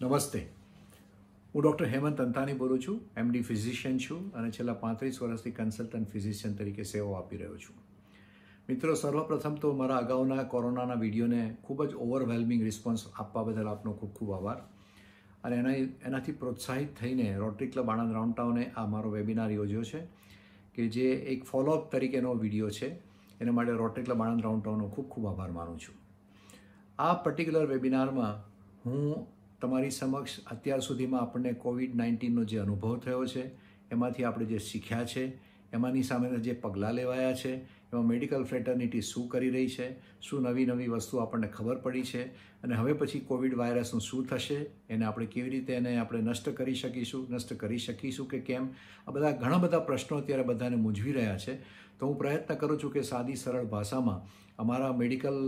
નમસ્તે હું ડૉક્ટર હેમંત અંતાણી બોલું છું એમડી ફિઝિશિયન છું અને છેલ્લા પાંત્રીસ વર્ષથી કન્સલ્ટન્ટ ફિઝિશિયન તરીકે સેવાઓ આપી રહ્યો છું મિત્રો સર્વપ્રથમ તો મારા અગાઉના કોરોનાના વિડીયોને ખૂબ જ ઓવરવેલ્મિંગ રિસ્પોન્સ આપવા બદલ આપનો ખૂબ ખૂબ આભાર અને એના એનાથી પ્રોત્સાહિત થઈને રોટરી ક્લબ આણંદ રાઉન્ડ ટાઉને આ મારો વેબિનાર યોજ્યો છે કે જે એક ફોલોઅપ તરીકેનો વિડીયો છે એના માટે રોટરી ક્લબ આણંદ રાઉન્ડ ટાઉનનો ખૂબ ખૂબ આભાર માનું છું આ પર્ટિક્યુલર વેબિનારમાં હું તમારી સમક્ષ અત્યાર સુધીમાં આપણને કોવિડ નાઇન્ટીનનો જે અનુભવ થયો છે એમાંથી આપણે જે શીખ્યા છે એમાંની સામે જે પગલાં લેવાયા છે એમાં મેડિકલ ફેટર્નિટી શું કરી રહી છે શું નવી નવી વસ્તુ આપણને ખબર પડી છે અને હવે પછી કોવિડ વાયરસનું શું થશે એને આપણે કેવી રીતે એને આપણે નષ્ટ કરી શકીશું નષ્ટ કરી શકીશું કે કેમ આ બધા ઘણા બધા પ્રશ્નો અત્યારે બધાને મૂંઝવી રહ્યા છે તો હું પ્રયત્ન કરું છું કે સાદી સરળ ભાષામાં અમારા મેડિકલ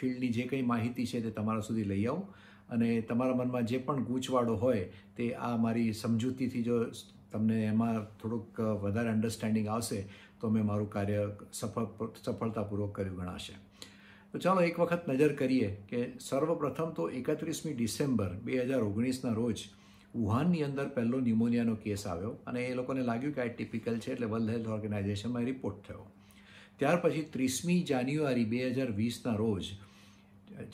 ફિલ્ડની જે કંઈ માહિતી છે તે તમારા સુધી લઈ આવું અને તમારા મનમાં જે પણ ગૂંચવાડો હોય તે આ મારી સમજૂતીથી જો તમને એમાં થોડુંક વધારે અન્ડરસ્ટેન્ડિંગ આવશે તો મેં મારું કાર્ય સફળ સફળતાપૂર્વક કર્યું ગણાશે તો ચાલો એક વખત નજર કરીએ કે સર્વપ્રથમ તો એકત્રીસમી ડિસેમ્બર બે હજાર ઓગણીસના રોજ વુહાનની અંદર પહેલો ન્યુમોનિયાનો કેસ આવ્યો અને એ લોકોને લાગ્યું કે આ ટિપિકલ છે એટલે વર્લ્ડ હેલ્થ ઓર્ગેનાઇઝેશનમાં રિપોર્ટ થયો ત્યાર પછી ત્રીસમી જાન્યુઆરી બે હજાર વીસના રોજ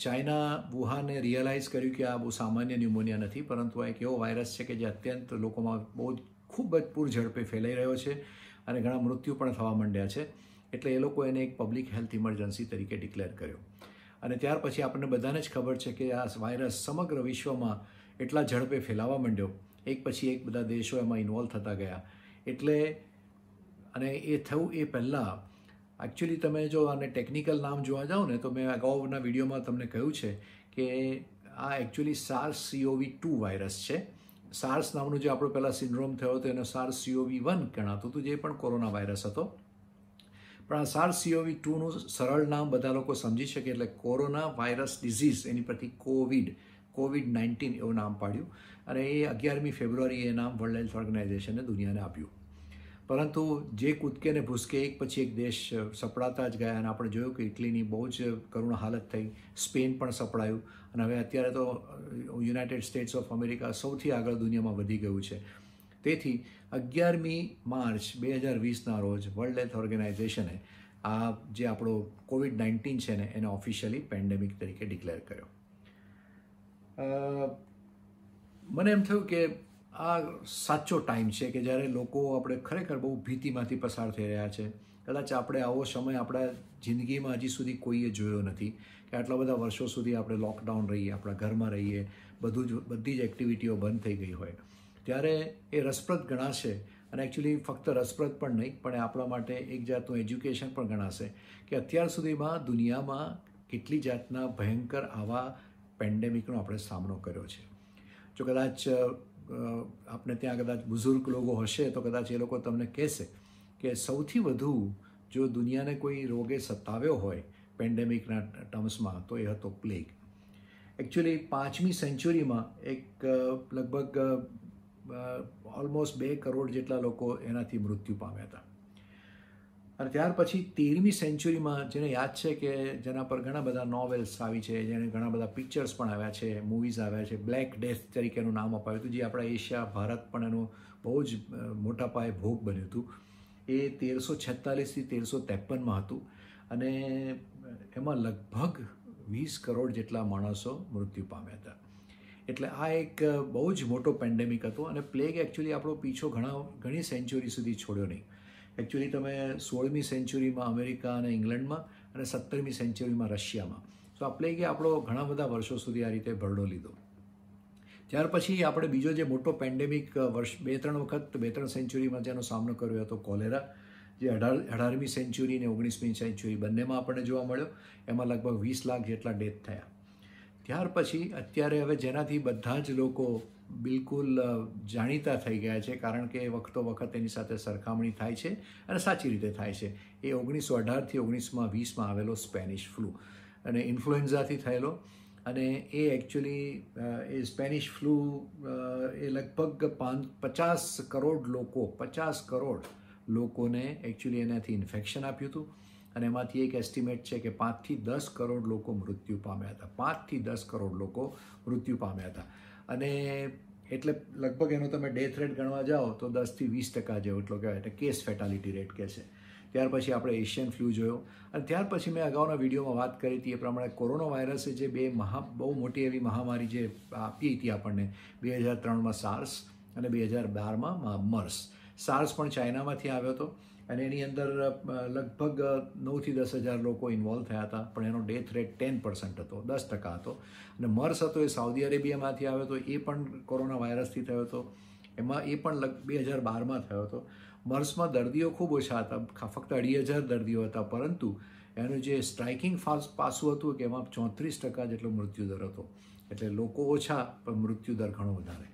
ચાઇના વુહાને રિયલાઇઝ કર્યું કે આ બહુ સામાન્ય ન્યુમોનિયા નથી પરંતુ આ એક એવો વાયરસ છે કે જે અત્યંત લોકોમાં બહુ ખૂબ જ પૂર ઝડપે ફેલાઈ રહ્યો છે અને ઘણા મૃત્યુ પણ થવા માંડ્યા છે એટલે એ લોકો એને એક પબ્લિક હેલ્થ ઇમરજન્સી તરીકે ડિક્લેર કર્યો અને ત્યાર પછી આપણને બધાને જ ખબર છે કે આ વાયરસ સમગ્ર વિશ્વમાં એટલા ઝડપે ફેલાવા માંડ્યો એક પછી એક બધા દેશો એમાં ઇન્વોલ્વ થતા ગયા એટલે અને એ થયું એ પહેલાં એકચ્યુઅલી તમે જો આને ટેકનિકલ નામ જોવા જાઓ ને તો મેં અગાઉના વિડીયોમાં તમને કહ્યું છે કે આ actually SARS CoV two virus છે સાર્સ નામનું જે આપણો પહેલાં સિન્ડ્રોમ થયો હતો એને સાર સીઓવી વન ગણાતું હતું જે પણ કોરોના વાયરસ હતો પણ આ સાર સીઓવી ટુનું સરળ નામ બધા લોકો સમજી શકે એટલે કોરોના વાયરસ ડિઝીઝ એની પરથી કોવિડ કોવિડ નાઇન્ટીન એવું નામ પાડ્યું અને એ અગિયારમી ફેબ્રુઆરીએ એ નામ વર્લ્ડ હેલ્થ ઓર્ગેનાઇઝેશને દુનિયાને આપ્યું પરંતુ જે કૂદકે ને ભૂસકે એક પછી એક દેશ સપડાતા જ ગયા અને આપણે જોયું કે ઇટલીની બહુ જ કરુણ હાલત થઈ સ્પેન પણ સપડાયું અને હવે અત્યારે તો યુનાઇટેડ સ્ટેટ્સ ઓફ અમેરિકા સૌથી આગળ દુનિયામાં વધી ગયું છે તેથી અગિયારમી માર્ચ બે હજાર વીસના રોજ વર્લ્ડ હેલ્થ ઓર્ગેનાઇઝેશને આ જે આપણો કોવિડ નાઇન્ટીન છે ને એને ઓફિશિયલી પેન્ડેમિક તરીકે ડિક્લેર કર્યો મને એમ થયું કે આ સાચો ટાઈમ છે કે જ્યારે લોકો આપણે ખરેખર બહુ ભીતિમાંથી પસાર થઈ રહ્યા છે કદાચ આપણે આવો સમય આપણા જિંદગીમાં હજી સુધી કોઈએ જોયો નથી કે આટલા બધા વર્ષો સુધી આપણે લોકડાઉન રહીએ આપણા ઘરમાં રહીએ બધું જ બધી જ એક્ટિવિટીઓ બંધ થઈ ગઈ હોય ત્યારે એ રસપ્રદ ગણાશે અને એકચ્યુઅલી ફક્ત રસપ્રદ પણ નહીં પણ આપણા માટે એક જાતનું એજ્યુકેશન પણ ગણાશે કે અત્યાર સુધીમાં દુનિયામાં કેટલી જાતના ભયંકર આવા પેન્ડેમિકનો આપણે સામનો કર્યો છે જો કદાચ આપણે ત્યાં કદાચ બુઝુર્ગ લોકો હશે તો કદાચ એ લોકો તમને કહેશે કે સૌથી વધુ જો દુનિયાને કોઈ રોગે સતાવ્યો હોય પેન્ડેમિકના ટર્મ્સમાં તો એ હતો પ્લેગ એકચ્યુઅલી પાંચમી સેન્ચુરીમાં એક લગભગ ઓલમોસ્ટ બે કરોડ જેટલા લોકો એનાથી મૃત્યુ પામ્યા હતા અને ત્યાર પછી તેરમી સેન્ચુરીમાં જેને યાદ છે કે જેના પર ઘણા બધા નોવેલ્સ આવી છે જેને ઘણા બધા પિક્ચર્સ પણ આવ્યા છે મૂવીઝ આવ્યા છે બ્લેક ડેથ તરીકેનું નામ અપાયું હતું જે આપણા એશિયા ભારત પણ એનો બહુ જ મોટા પાયે ભોગ બન્યું હતું એ તેરસો છેતાલીસથી તેરસો ત્રેપનમાં હતું અને એમાં લગભગ વીસ કરોડ જેટલા માણસો મૃત્યુ પામ્યા હતા એટલે આ એક બહુ જ મોટો પેન્ડેમિક હતો અને પ્લેગ એકચ્યુઅલી આપણો પીછો ઘણા ઘણી સેન્ચુરી સુધી છોડ્યો નહીં એકચ્યુઅલી તમે સોળમી સેન્ચુરીમાં અમેરિકા અને ઇંગ્લેન્ડમાં અને સત્તરમી સેન્ચુરીમાં રશિયામાં તો આ કે આપણો ઘણા બધા વર્ષો સુધી આ રીતે ભરડો લીધો ત્યાર પછી આપણે બીજો જે મોટો પેન્ડેમિક વર્ષ બે ત્રણ વખત બે ત્રણ સેન્ચુરીમાં જેનો સામનો કર્યો હતો કોલેરા જે અઢાર અઢારમી સેન્ચુરી અને ઓગણીસમી સેન્ચુરી બંનેમાં આપણને જોવા મળ્યો એમાં લગભગ વીસ લાખ જેટલા ડેથ થયા ત્યાર પછી અત્યારે હવે જેનાથી બધા જ લોકો બિલકુલ જાણીતા થઈ ગયા છે કારણ કે વખતો વખત એની સાથે સરખામણી થાય છે અને સાચી રીતે થાય છે એ ઓગણીસો અઢારથી ઓગણીસમાં વીસમાં આવેલો સ્પેનિશ ફ્લૂ અને ઇન્ફ્લુએન્ઝાથી થયેલો અને એ એકચ્યુઅલી એ સ્પેનિશ ફ્લૂ એ લગભગ પાંચ પચાસ કરોડ લોકો પચાસ કરોડ લોકોને એકચ્યુઅલી એનાથી ઇન્ફેક્શન આપ્યું હતું અને એમાંથી એક એસ્ટિમેટ છે કે પાંચથી દસ કરોડ લોકો મૃત્યુ પામ્યા હતા પાંચથી દસ કરોડ લોકો મૃત્યુ પામ્યા હતા અને એટલે લગભગ એનો તમે ડેથ રેટ ગણવા જાઓ તો દસથી વીસ ટકા જેવો એટલો કહેવાય એટલે કેસ ફેટાલિટી રેટ કહે છે ત્યાર પછી આપણે એશિયન ફ્લૂ જોયો અને ત્યાર પછી મેં અગાઉના વિડીયોમાં વાત કરી હતી એ પ્રમાણે કોરોના વાયરસે જે બે મહા બહુ મોટી એવી મહામારી જે આપી હતી આપણને બે હજાર ત્રણમાં સાર્સ અને બે હજાર બારમાં મર્સ સાર્સ પણ ચાઇનામાંથી આવ્યો હતો અને એની અંદર લગભગ નવથી દસ હજાર લોકો ઇન્વોલ્વ થયા હતા પણ એનો ડેથ રેટ ટેન પર્સન્ટ હતો દસ ટકા હતો અને મર્સ હતો એ સાઉદી અરેબિયામાંથી આવ્યો હતો એ પણ કોરોના વાયરસથી થયો હતો એમાં એ પણ લગ બે હજાર બારમાં થયો હતો મર્સમાં દર્દીઓ ખૂબ ઓછા હતા ફક્ત અઢી હજાર દર્દીઓ હતા પરંતુ એનું જે સ્ટ્રાઇકિંગ ફાસ્ટ પાસું હતું કે એમાં ચોત્રીસ ટકા જેટલો મૃત્યુદર હતો એટલે લોકો ઓછા પણ મૃત્યુદર ઘણો વધારે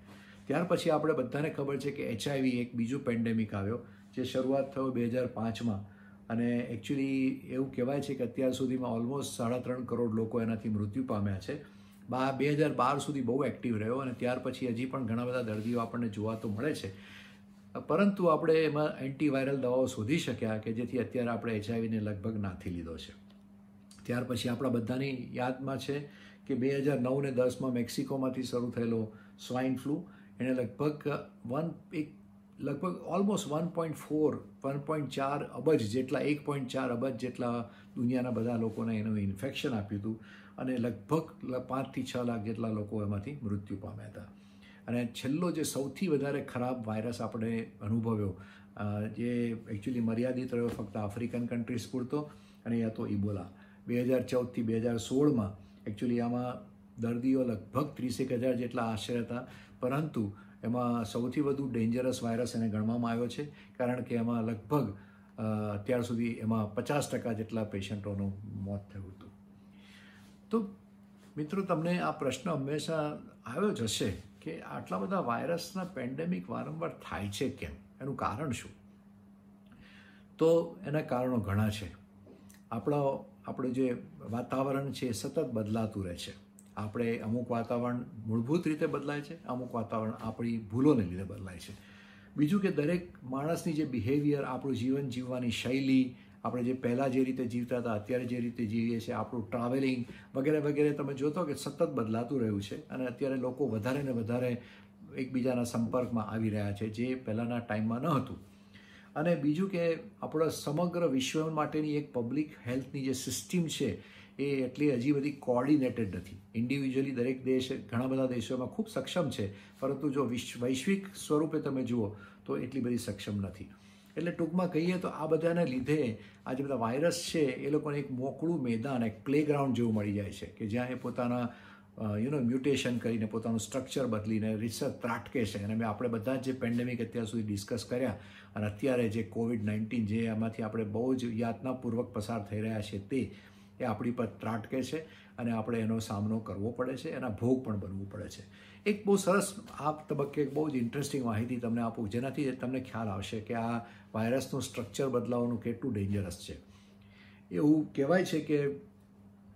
ત્યાર પછી આપણે બધાને ખબર છે કે એચઆઈવી એક બીજો પેન્ડેમિક આવ્યો જે શરૂઆત થયો બે હજાર પાંચમાં અને એકચ્યુઅલી એવું કહેવાય છે કે અત્યાર સુધીમાં ઓલમોસ્ટ સાડા ત્રણ કરોડ લોકો એનાથી મૃત્યુ પામ્યા છે બા બે હજાર બાર સુધી બહુ એક્ટિવ રહ્યો અને ત્યાર પછી હજી પણ ઘણા બધા દર્દીઓ આપણને જોવા તો મળે છે પરંતુ આપણે એમાં એન્ટીવાયરલ દવાઓ શોધી શક્યા કે જેથી અત્યારે આપણે એચઆઈવીને લગભગ નાથી લીધો છે ત્યાર પછી આપણા બધાની યાદમાં છે કે બે હજાર નવ ને દસમાં મેક્સિકોમાંથી શરૂ થયેલો સ્વાઇન ફ્લૂ એણે લગભગ વન એક લગભગ almost one point four one point ચાર અબજ જેટલા એક પોઈન્ટ ચાર અબજ જેટલા દુનિયાના બધા લોકોને એનું ઇન્ફેક્શન આપ્યું હતું અને લગભગ પાંચથી છ લાખ જેટલા લોકો એમાંથી મૃત્યુ પામ્યા હતા અને છેલ્લો જે સૌથી વધારે ખરાબ વાયરસ આપણે અનુભવ્યો જે એકચ્યુઅલી મર્યાદિત રહ્યો ફક્ત આફ્રિકન કન્ટ્રીઝ પૂરતો અને યા તો ઇબોલા બે હજાર ચૌદથી બે હજાર સોળમાં એકચ્યુઅલી આમાં દર્દીઓ લગભગ ત્રીસેક હજાર જેટલા આશરે હતા પરંતુ એમાં સૌથી વધુ ડેન્જરસ વાયરસ એને ગણવામાં આવ્યો છે કારણ કે એમાં લગભગ અત્યાર સુધી એમાં પચાસ ટકા જેટલા પેશન્ટોનું મોત થયું હતું તો મિત્રો તમને આ પ્રશ્ન હંમેશા આવ્યો જ હશે કે આટલા બધા વાયરસના પેન્ડેમિક વારંવાર થાય છે કેમ એનું કારણ શું તો એના કારણો ઘણા છે આપણો આપણું જે વાતાવરણ છે એ સતત બદલાતું રહે છે આપણે અમુક વાતાવરણ મૂળભૂત રીતે બદલાય છે અમુક વાતાવરણ આપણી ભૂલોને લીધે બદલાય છે બીજું કે દરેક માણસની જે બિહેવિયર આપણું જીવન જીવવાની શૈલી આપણે જે પહેલાં જે રીતે જીવતા હતા અત્યારે જે રીતે જીવીએ છીએ આપણું ટ્રાવેલિંગ વગેરે વગેરે તમે જોતો કે સતત બદલાતું રહ્યું છે અને અત્યારે લોકો વધારે ને વધારે એકબીજાના સંપર્કમાં આવી રહ્યા છે જે પહેલાંના ટાઈમમાં ન હતું અને બીજું કે આપણા સમગ્ર વિશ્વ માટેની એક પબ્લિક હેલ્થની જે સિસ્ટમ છે એ એટલી હજી બધી કોર્ડિનેટેડ નથી ઇન્ડિવિજ્યુઅલી દરેક દેશ ઘણા બધા દેશોમાં ખૂબ સક્ષમ છે પરંતુ જો વૈશ્વિક સ્વરૂપે તમે જુઓ તો એટલી બધી સક્ષમ નથી એટલે ટૂંકમાં કહીએ તો આ બધાને લીધે આ જે બધા વાયરસ છે એ લોકોને એક મોકળું મેદાન એક પ્લેગ્રાઉન્ડ જેવું મળી જાય છે કે જ્યાં એ પોતાના યુ નો મ્યુટેશન કરીને પોતાનું સ્ટ્રક્ચર બદલીને રિસર્ચ ત્રાટકે છે અને આપણે બધા જે પેન્ડેમિક અત્યાર સુધી ડિસ્કસ કર્યા અને અત્યારે જે કોવિડ નાઇન્ટીન જે આમાંથી આપણે બહુ જ યાતનાપૂર્વક પસાર થઈ રહ્યા છે તે એ આપણી પર ત્રાટકે છે અને આપણે એનો સામનો કરવો પડે છે એના ભોગ પણ બનવું પડે છે એક બહુ સરસ આ તબક્કે એક બહુ જ ઇન્ટરેસ્ટિંગ માહિતી તમને આપું જેનાથી તમને ખ્યાલ આવશે કે આ વાયરસનું સ્ટ્રક્ચર બદલાવવાનું કેટલું ડેન્જરસ છે એવું કહેવાય છે કે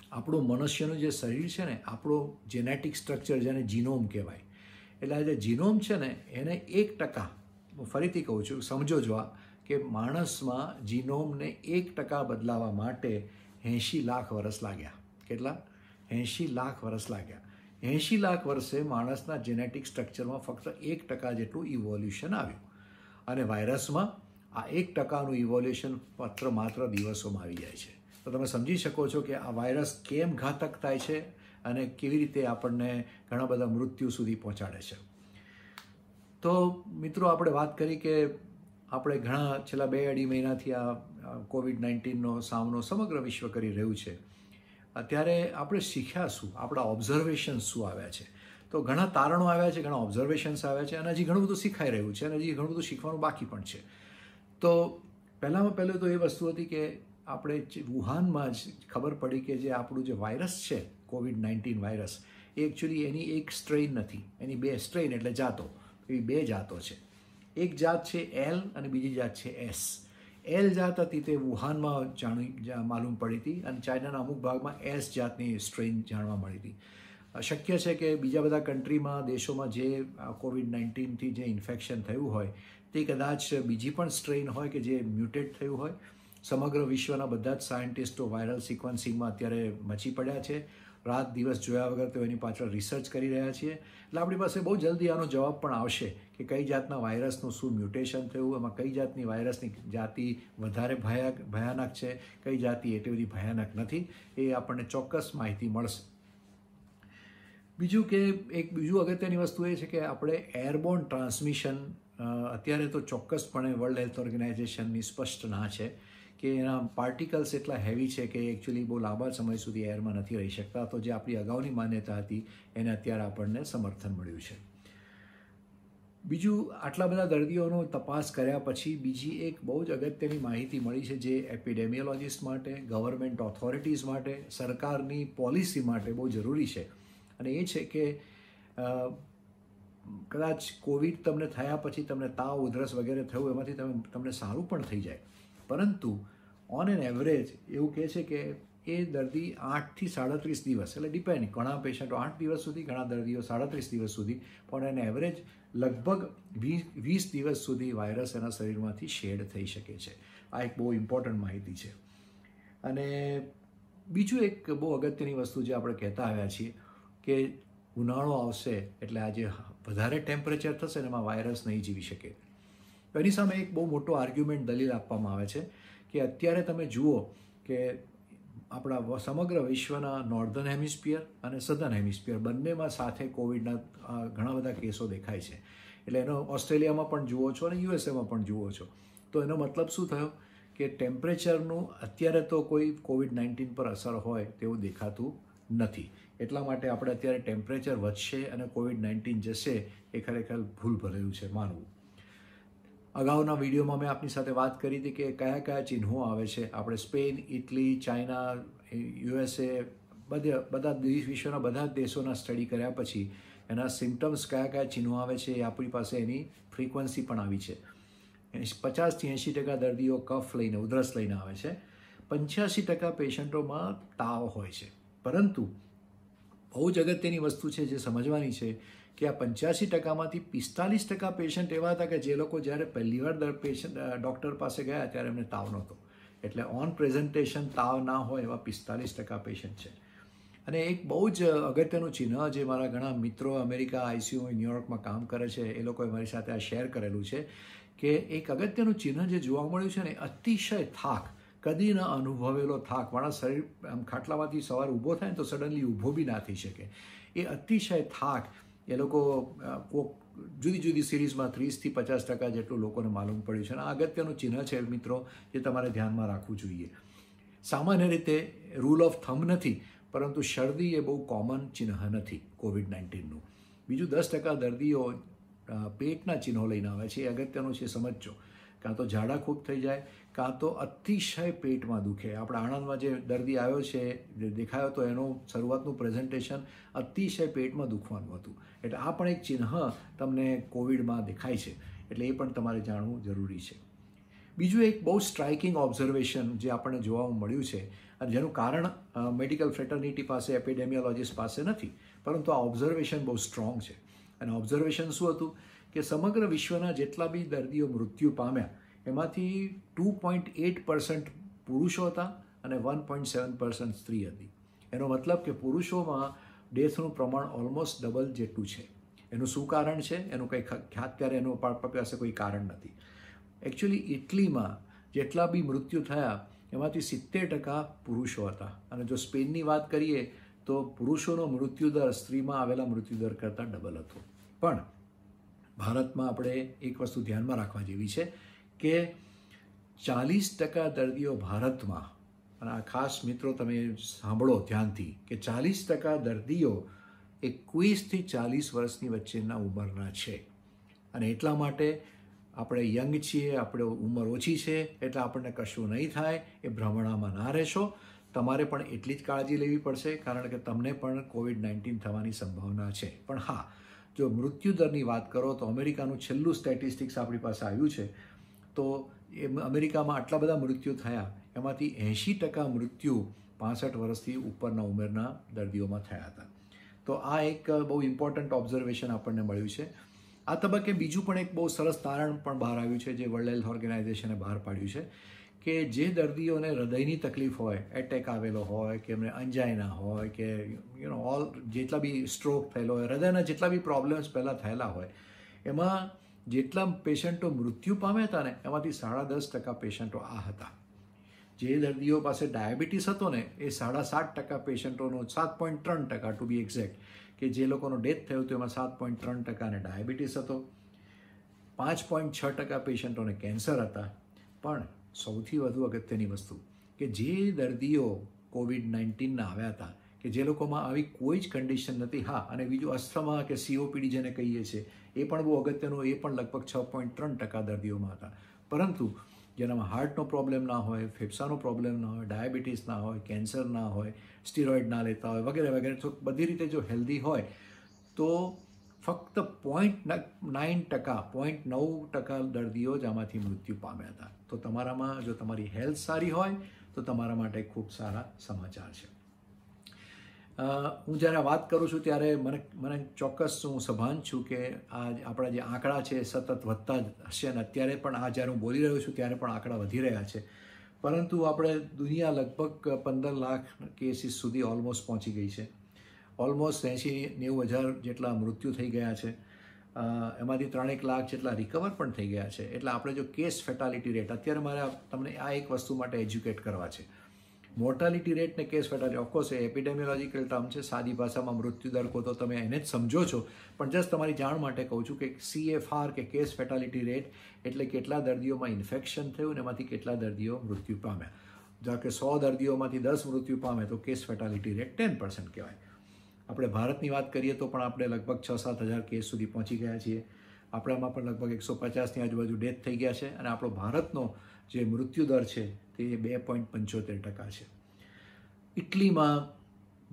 આપણું મનુષ્યનું જે શરીર છે ને આપણું જેનેટિક સ્ટ્રક્ચર જેને જીનોમ કહેવાય એટલે આ જે જીનોમ છે ને એને એક ટકા હું ફરીથી કહું છું સમજો જો આ કે માણસમાં જીનોમને એક ટકા બદલાવા માટે એંશી લાખ વર્ષ લાગ્યા કેટલા એંશી લાખ વર્ષ લાગ્યા એંશી લાખ વર્ષે માણસના જેનેટિક સ્ટ્રક્ચરમાં ફક્ત એક ટકા જેટલું ઇવોલ્યુશન આવ્યું અને વાયરસમાં આ એક ટકાનું ઇવોલ્યુશન પત્ર માત્ર દિવસોમાં આવી જાય છે તો તમે સમજી શકો છો કે આ વાયરસ કેમ ઘાતક થાય છે અને કેવી રીતે આપણને ઘણા બધા મૃત્યુ સુધી પહોંચાડે છે તો મિત્રો આપણે વાત કરી કે આપણે ઘણા છેલ્લા બે અઢી મહિનાથી આ કોવિડ નાઇન્ટીનનો સામનો સમગ્ર વિશ્વ કરી રહ્યું છે અત્યારે આપણે શીખ્યા શું આપણા ઓબ્ઝર્વેશન શું આવ્યા છે તો ઘણા તારણો આવ્યા છે ઘણા ઓબ્ઝર્વેશન્સ આવ્યા છે અને હજી ઘણું બધું શીખાઈ રહ્યું છે અને હજી ઘણું બધું શીખવાનું બાકી પણ છે તો પહેલાંમાં પહેલું તો એ વસ્તુ હતી કે આપણે વુહાનમાં જ ખબર પડી કે જે આપણું જે વાયરસ છે કોવિડ નાઇન્ટીન વાયરસ એ એકચ્યુઅલી એની એક સ્ટ્રેઇન નથી એની બે સ્ટ્રેઇન એટલે જાતો એવી બે જાતો છે એક જાત છે એલ અને બીજી જાત છે એસ એલ જાત હતી તે વુહાનમાં જાણી માલુમ પડી હતી અને ચાઇનાના અમુક ભાગમાં એસ જાતની સ્ટ્રેન જાણવા મળી હતી શક્ય છે કે બીજા બધા કન્ટ્રીમાં દેશોમાં જે કોવિડ નાઇન્ટીનથી જે ઇન્ફેક્શન થયું હોય તે કદાચ બીજી પણ સ્ટ્રેન હોય કે જે મ્યુટેટ થયું હોય સમગ્ર વિશ્વના બધા જ સાયન્ટિસ્ટો વાયરલ સિક્વન્સિંગમાં અત્યારે મચી પડ્યા છે રાત દિવસ જોયા વગર તો એની પાછળ રિસર્ચ કરી રહ્યા છીએ એટલે આપણી પાસે બહુ જલ્દી આનો જવાબ પણ આવશે કે કઈ જાતના વાયરસનું શું મ્યુટેશન થયું એમાં કઈ જાતની વાયરસની જાતિ વધારે ભયાક ભયાનક છે કઈ જાતિ એટલી બધી ભયાનક નથી એ આપણને ચોક્કસ માહિતી મળશે બીજું કે એક બીજું અગત્યની વસ્તુ એ છે કે આપણે એરબોર્ન ટ્રાન્સમિશન અત્યારે તો ચોક્કસપણે વર્લ્ડ હેલ્થ ઓર્ગેનાઇઝેશનની સ્પષ્ટ ના છે કે એના પાર્ટિકલ્સ એટલા હેવી છે કે એકચ્યુઅલી બહુ લાંબા સમય સુધી એરમાં નથી રહી શકતા તો જે આપણી અગાઉની માન્યતા હતી એને અત્યારે આપણને સમર્થન મળ્યું છે બીજું આટલા બધા દર્દીઓનો તપાસ કર્યા પછી બીજી એક બહુ જ અગત્યની માહિતી મળી છે જે એપિડેમિયોલોજિસ્ટ માટે ગવર્મેન્ટ ઓથોરિટીઝ માટે સરકારની પોલિસી માટે બહુ જરૂરી છે અને એ છે કે કદાચ કોવિડ તમને થયા પછી તમને તાવ ઉધરસ વગેરે થયું એમાંથી તમે તમને સારું પણ થઈ જાય પરંતુ ઓન એન એવરેજ એવું કહે છે કે એ દર્દી આઠથી સાડત્રીસ દિવસ એટલે ડિપેન્ડ ઘણા પેશન્ટો આઠ દિવસ સુધી ઘણા દર્દીઓ સાડત્રીસ દિવસ સુધી પણ એને એવરેજ લગભગ વીસ વીસ દિવસ સુધી વાયરસ એના શરીરમાંથી શેડ થઈ શકે છે આ એક બહુ ઇમ્પોર્ટન્ટ માહિતી છે અને બીજું એક બહુ અગત્યની વસ્તુ જે આપણે કહેતા આવ્યા છીએ કે ઉનાળો આવશે એટલે આજે વધારે ટેમ્પરેચર થશે ને એમાં વાયરસ નહીં જીવી શકે એની સામે એક બહુ મોટો આર્ગ્યુમેન્ટ દલીલ આપવામાં આવે છે કે અત્યારે તમે જુઓ કે આપણા સમગ્ર વિશ્વના નોર્ધન હેમિસ્ફિયર અને સધન હેમિસ્ફિયર બંનેમાં સાથે કોવિડના ઘણા બધા કેસો દેખાય છે એટલે એનો ઓસ્ટ્રેલિયામાં પણ જુઓ છો અને યુએસએમાં પણ જુઓ છો તો એનો મતલબ શું થયો કે ટેમ્પરેચરનું અત્યારે તો કોઈ કોવિડ નાઇન્ટીન પર અસર હોય તેવું દેખાતું નથી એટલા માટે આપણે અત્યારે ટેમ્પરેચર વધશે અને કોવિડ નાઇન્ટીન જશે એ ખરેખર ભૂલ ભરેલું છે માનવું અગાઉના વિડીયોમાં મેં આપની સાથે વાત કરી હતી કે કયા કયા ચિહ્નો આવે છે આપણે સ્પેન ઇટલી ચાઇના યુએસએ બધા બધા દેશ વિશ્વના બધા દેશોના સ્ટડી કર્યા પછી એના સિમ્ટમ્સ કયા કયા ચિહ્નો આવે છે એ આપણી પાસે એની ફ્રીક્વન્સી પણ આવી છે પચાસથી એંશી ટકા દર્દીઓ કફ લઈને ઉધરસ લઈને આવે છે પંચ્યાસી ટકા પેશન્ટોમાં તાવ હોય છે પરંતુ બહુ જ અગત્યની વસ્તુ છે જે સમજવાની છે કે આ પંચ્યાસી ટકામાંથી પિસ્તાલીસ ટકા પેશન્ટ એવા હતા કે જે લોકો જ્યારે પહેલીવાર દર પેશન્ટ ડૉક્ટર પાસે ગયા ત્યારે એમને તાવ નહોતો એટલે ઓન પ્રેઝન્ટેશન તાવ ના હોય એવા પિસ્તાલીસ ટકા પેશન્ટ છે અને એક બહુ જ અગત્યનું ચિહ્ન જે મારા ઘણા મિત્રો અમેરિકા આઈસીયુ ન્યુયોર્કમાં કામ કરે છે એ લોકોએ મારી સાથે આ શેર કરેલું છે કે એક અગત્યનું ચિહ્ન જે જોવા મળ્યું છે ને અતિશય થાક કદી ન અનુભવેલો થાક માણસ શરીર આમ ખાટલામાંથી સવાર ઊભો થાય ને તો સડનલી ઊભો બી ના થઈ શકે એ અતિશય થાક એ લોકો કોક જુદી જુદી સિરીઝમાં ત્રીસથી પચાસ ટકા જેટલું લોકોને માલુમ પડ્યું છે અને આ અગત્યનું ચિહ્ન છે મિત્રો જે તમારે ધ્યાનમાં રાખવું જોઈએ સામાન્ય રીતે રૂલ ઓફ થમ નથી પરંતુ શરદી એ બહુ કોમન ચિહ્ન નથી કોવિડ નાઇન્ટીનનું બીજું દસ ટકા દર્દીઓ પેટના ચિહ્નો લઈને આવે છે એ અગત્યનું છે સમજો કાં તો ઝાડા ખૂબ થઈ જાય કાં તો અતિશય પેટમાં દુખે આપણે આણંદમાં જે દર્દી આવ્યો છે દેખાયો તો એનું શરૂઆતનું પ્રેઝન્ટેશન અતિશય પેટમાં દુખવાનું હતું એટલે આ પણ એક ચિહ્ન તમને કોવિડમાં દેખાય છે એટલે એ પણ તમારે જાણવું જરૂરી છે બીજું એક બહુ સ્ટ્રાઇકિંગ ઓબ્ઝર્વેશન જે આપણને જોવા મળ્યું છે અને જેનું કારણ મેડિકલ ફ્રેટર્નિટી પાસે એપિડેમિયોલોજીસ્ટ પાસે નથી પરંતુ આ ઓબ્ઝર્વેશન બહુ સ્ટ્રોંગ છે અને ઓબ્ઝર્વેશન શું હતું કે સમગ્ર વિશ્વના જેટલા બી દર્દીઓ મૃત્યુ પામ્યા એમાંથી ટુ પોઈન્ટ એટ પર્સન્ટ પુરુષો હતા અને વન પોઈન્ટ સેવન પર્સન્ટ સ્ત્રી હતી એનો મતલબ કે પુરુષોમાં ડેથનું પ્રમાણ ઓલમોસ્ટ ડબલ જેટલું છે એનું શું કારણ છે એનું કંઈ ખ્યાત ત્યારે એનું પાસે કોઈ કારણ નથી એકચ્યુઅલી ઇટલીમાં જેટલા બી મૃત્યુ થયા એમાંથી સિત્તેર ટકા પુરુષો હતા અને જો સ્પેનની વાત કરીએ તો પુરુષોનો મૃત્યુદર સ્ત્રીમાં આવેલા મૃત્યુદર કરતાં ડબલ હતો પણ ભારતમાં આપણે એક વસ્તુ ધ્યાનમાં રાખવા જેવી છે કે ચાલીસ ટકા દર્દીઓ ભારતમાં અને આ ખાસ મિત્રો તમે સાંભળો ધ્યાનથી કે ચાલીસ ટકા દર્દીઓ એકવીસથી ચાલીસ વર્ષની વચ્ચેના ઉંમરના છે અને એટલા માટે આપણે યંગ છીએ આપણે ઉંમર ઓછી છે એટલે આપણને કશું નહીં થાય એ ભ્રમણામાં ના રહેશો તમારે પણ એટલી જ કાળજી લેવી પડશે કારણ કે તમને પણ કોવિડ નાઇન્ટીન થવાની સંભાવના છે પણ હા જો મૃત્યુદરની વાત કરો તો અમેરિકાનું છેલ્લું સ્ટેટિસ્ટિક્સ આપણી પાસે આવ્યું છે તો એ અમેરિકામાં આટલા બધા મૃત્યુ થયા એમાંથી એંશી ટકા મૃત્યુ પાસઠ વર્ષથી ઉપરના ઉંમરના દર્દીઓમાં થયા હતા તો આ એક બહુ ઇમ્પોર્ટન્ટ ઓબ્ઝર્વેશન આપણને મળ્યું છે આ તબક્કે બીજું પણ એક બહુ સરસ તારણ પણ બહાર આવ્યું છે જે વર્લ્ડ હેલ્થ ઓર્ગેનાઇઝેશને બહાર પાડ્યું છે કે જે દર્દીઓને હૃદયની તકલીફ હોય એટેક આવેલો હોય કે એમને અંજાયના હોય કે યુ નો ઓલ જેટલા બી સ્ટ્રોક થયેલો હોય હૃદયના જેટલા બી પ્રોબ્લેમ્સ પહેલાં થયેલા હોય એમાં જેટલા પેશન્ટો મૃત્યુ પામ્યા હતા ને એમાંથી સાડા દસ ટકા પેશન્ટો આ હતા જે દર્દીઓ પાસે ડાયાબિટીસ હતો ને એ સાડા સાત ટકા પેશન્ટોનો સાત પોઈન્ટ ત્રણ ટકા ટુ બી એક્ઝેક્ટ કે જે લોકોનો ડેથ થયો હતો એમાં સાત પોઈન્ટ ત્રણ ટકાને ડાયાબિટીસ હતો પાંચ પોઈન્ટ છ ટકા પેશન્ટોને કેન્સર હતા પણ સૌથી વધુ અગત્યની વસ્તુ કે જે દર્દીઓ કોવિડ નાઇન્ટીનના આવ્યા હતા કે જે લોકોમાં આવી કોઈ જ કન્ડિશન નથી હા અને બીજું અસ્થમા કે સીઓપીડી જેને કહીએ છીએ એ પણ બહુ અગત્યનું એ પણ લગભગ છ પોઈન્ટ ત્રણ ટકા દર્દીઓમાં હતા પરંતુ જેનામાં હાર્ટનો પ્રોબ્લેમ ના હોય ફેફસાનો પ્રોબ્લેમ ના હોય ડાયાબિટીસ ના હોય કેન્સર ના હોય સ્ટીરોઇડ ના લેતા હોય વગેરે વગેરે તો બધી રીતે જો હેલ્ધી હોય તો ફક્ત પોઈન્ટ નાઇન ટકા પોઈન્ટ નવ ટકા દર્દીઓ જ આમાંથી મૃત્યુ પામ્યા હતા તો તમારામાં જો તમારી હેલ્થ સારી હોય તો તમારા માટે ખૂબ સારા સમાચાર છે હું જ્યારે વાત કરું છું ત્યારે મને મને ચોક્કસ હું સભાન છું કે આ આપણા જે આંકડા છે સતત વધતા જ હશે અને અત્યારે પણ આ જ્યારે હું બોલી રહ્યો છું ત્યારે પણ આંકડા વધી રહ્યા છે પરંતુ આપણે દુનિયા લગભગ પંદર લાખ કેસીસ સુધી ઓલમોસ્ટ પહોંચી ગઈ છે ઓલમોસ્ટ એંશી નેવું હજાર જેટલા મૃત્યુ થઈ ગયા છે એમાંથી ત્રણેક લાખ જેટલા રિકવર પણ થઈ ગયા છે એટલે આપણે જો કેસ ફેટાલિટી રેટ અત્યારે મારે તમને આ એક વસ્તુ માટે એજ્યુકેટ કરવા છે મોર્ટાલિટી રેટને કેસ ફેટાલિટી ઓફકોર્સ એ એપિડેમિયોલોજીકલ ટર્મ છે સાદી ભાષામાં મૃત્યુ દર તો તમે એને જ સમજો છો પણ જસ્ટ તમારી જાણ માટે કહું છું કે સીએફઆર કે કેસ ફેટાલિટી રેટ એટલે કેટલા દર્દીઓમાં ઇન્ફેક્શન થયું અને એમાંથી કેટલા દર્દીઓ મૃત્યુ પામ્યા ધારો કે સો દર્દીઓમાંથી દસ મૃત્યુ પામે તો case fatality rate ten percent કહેવાય આપણે ભારતની વાત કરીએ તો પણ આપણે લગભગ છ સાત હજાર કેસ સુધી પહોંચી ગયા છીએ આપણામાં પણ લગભગ એકસો પચાસની આજુબાજુ ડેથ થઈ ગયા છે અને આપણો ભારતનો જે મૃત્યુદર છે તે બે પોઈન્ટ પંચોતેર ટકા છે ઇટલીમાં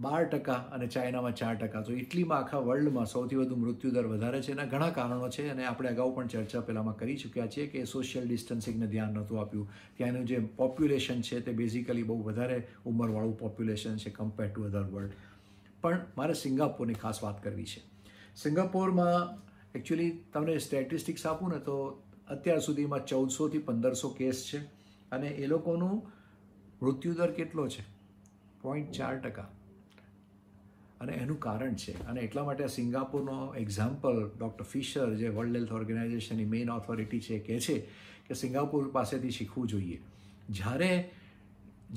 બાર ટકા અને ચાઇનામાં ચાર ટકા તો ઇટલીમાં આખા વર્લ્ડમાં સૌથી વધુ મૃત્યુદર વધારે છે એના ઘણા કારણો છે અને આપણે અગાઉ પણ ચર્ચા પહેલાંમાં કરી ચૂક્યા છીએ કે સોશિયલ ડિસ્ટન્સિંગને ધ્યાન નહોતું આપ્યું ત્યાંનું જે પોપ્યુલેશન છે તે બેઝિકલી બહુ વધારે ઉંમરવાળું પોપ્યુલેશન છે કમ્પેર ટુ અધર વર્લ્ડ પણ મારે સિંગાપોરની ખાસ વાત કરવી છે સિંગાપોરમાં એકચ્યુઅલી તમને સ્ટેટિસ્ટિક્સ આપું ને તો અત્યાર સુધીમાં ચૌદસોથી પંદરસો કેસ છે અને એ લોકોનું મૃત્યુદર કેટલો છે પોઈન્ટ ચાર ટકા અને એનું કારણ છે અને એટલા માટે આ સિંગાપુરનો એક્ઝામ્પલ ડૉક્ટર ફિશર જે વર્લ્ડ હેલ્થ ઓર્ગેનાઇઝેશનની મેઇન ઓથોરિટી છે કહે છે કે સિંગાપુર પાસેથી શીખવું જોઈએ જ્યારે